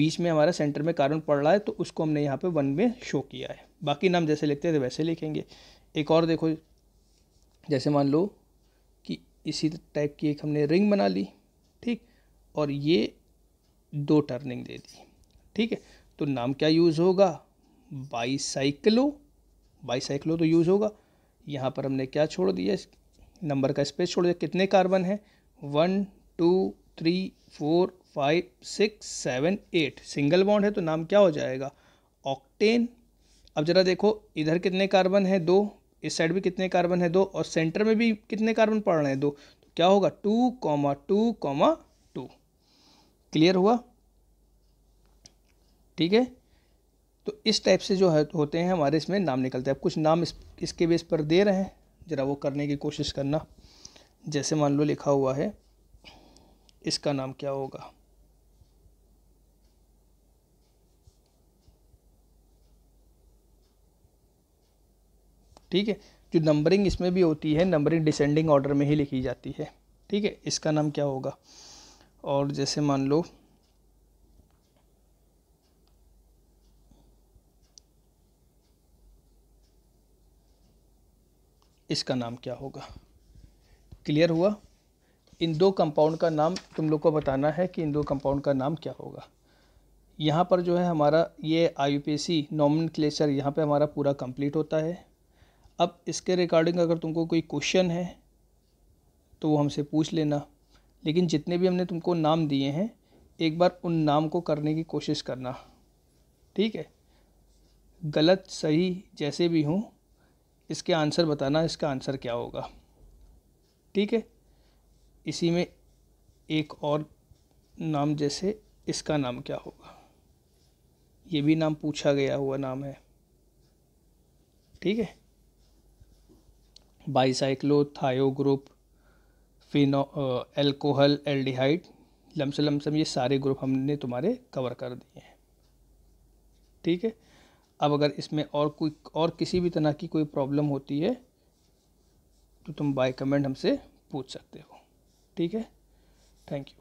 बीच में हमारा सेंटर में कार्बन पड़ रहा है तो उसको हमने यहाँ पर वन में शो किया है बाकी नाम जैसे लिखते थे तो वैसे लिखेंगे एक और देखो जैसे मान लो कि इसी टाइप की एक हमने रिंग बना ली ठीक और ये दो टर्निंग दे दी ठीक है तो नाम क्या यूज़ होगा बाईसाइकिलो बाईसाइकिलो तो यूज़ होगा यहाँ पर हमने क्या छोड़ दिया नंबर का स्पेस छोड़ दिया कितने कार्बन हैं one two three four five six seven eight single bond है तो नाम क्या हो जाएगा ऑक्टेन अब ज़रा देखो इधर कितने कार्बन है दो इस साइड भी कितने कार्बन है दो और सेंटर में भी कितने कार्बन पड़ रहे हैं दो तो क्या होगा two comma two comma two clear हुआ ठीक है तो इस टाइप से जो है होते हैं हमारे इसमें नाम निकलते हैं अब कुछ नाम इस, इसके बेस पर दे रहे हैं ज़रा वो करने की कोशिश करना जैसे मान लो लिखा हुआ है इसका नाम क्या होगा ठीक है जो नंबरिंग इसमें भी होती है नंबरिंग डिसेंडिंग ऑर्डर में ही लिखी जाती है ठीक है इसका नाम क्या होगा और जैसे मान लो इसका नाम क्या होगा क्लियर हुआ इन दो कंपाउंड का नाम तुम लोग को बताना है कि इन दो कंपाउंड का नाम क्या होगा यहाँ पर जो है हमारा ये I U P C nomenclature यहाँ पर हमारा पूरा कंप्लीट होता है अब इसके रिकॉर्डिंग अगर तुमको कोई क्वेश्चन है तो वो हमसे पूछ लेना लेकिन जितने भी हमने तुमको नाम दिए हैं एक बार उन नाम को करने की कोशिश करना ठीक है गलत सही जैसे भी हों इसके आंसर बताना इसका आंसर क्या होगा ठीक है इसी में एक और नाम जैसे इसका नाम क्या होगा ये भी नाम पूछा गया हुआ नाम है ठीक है bicyclo thio group pheno alcohol aldehyde लम्स लमसम ये सारे ग्रुप हमने तुम्हारे कवर कर दिए हैं ठीक है अब अगर इसमें और कोई और किसी भी तरह की कोई प्रॉब्लम होती है तो तुम बाय कमेंट हमसे पूछ सकते हो ठीक है थैंक यू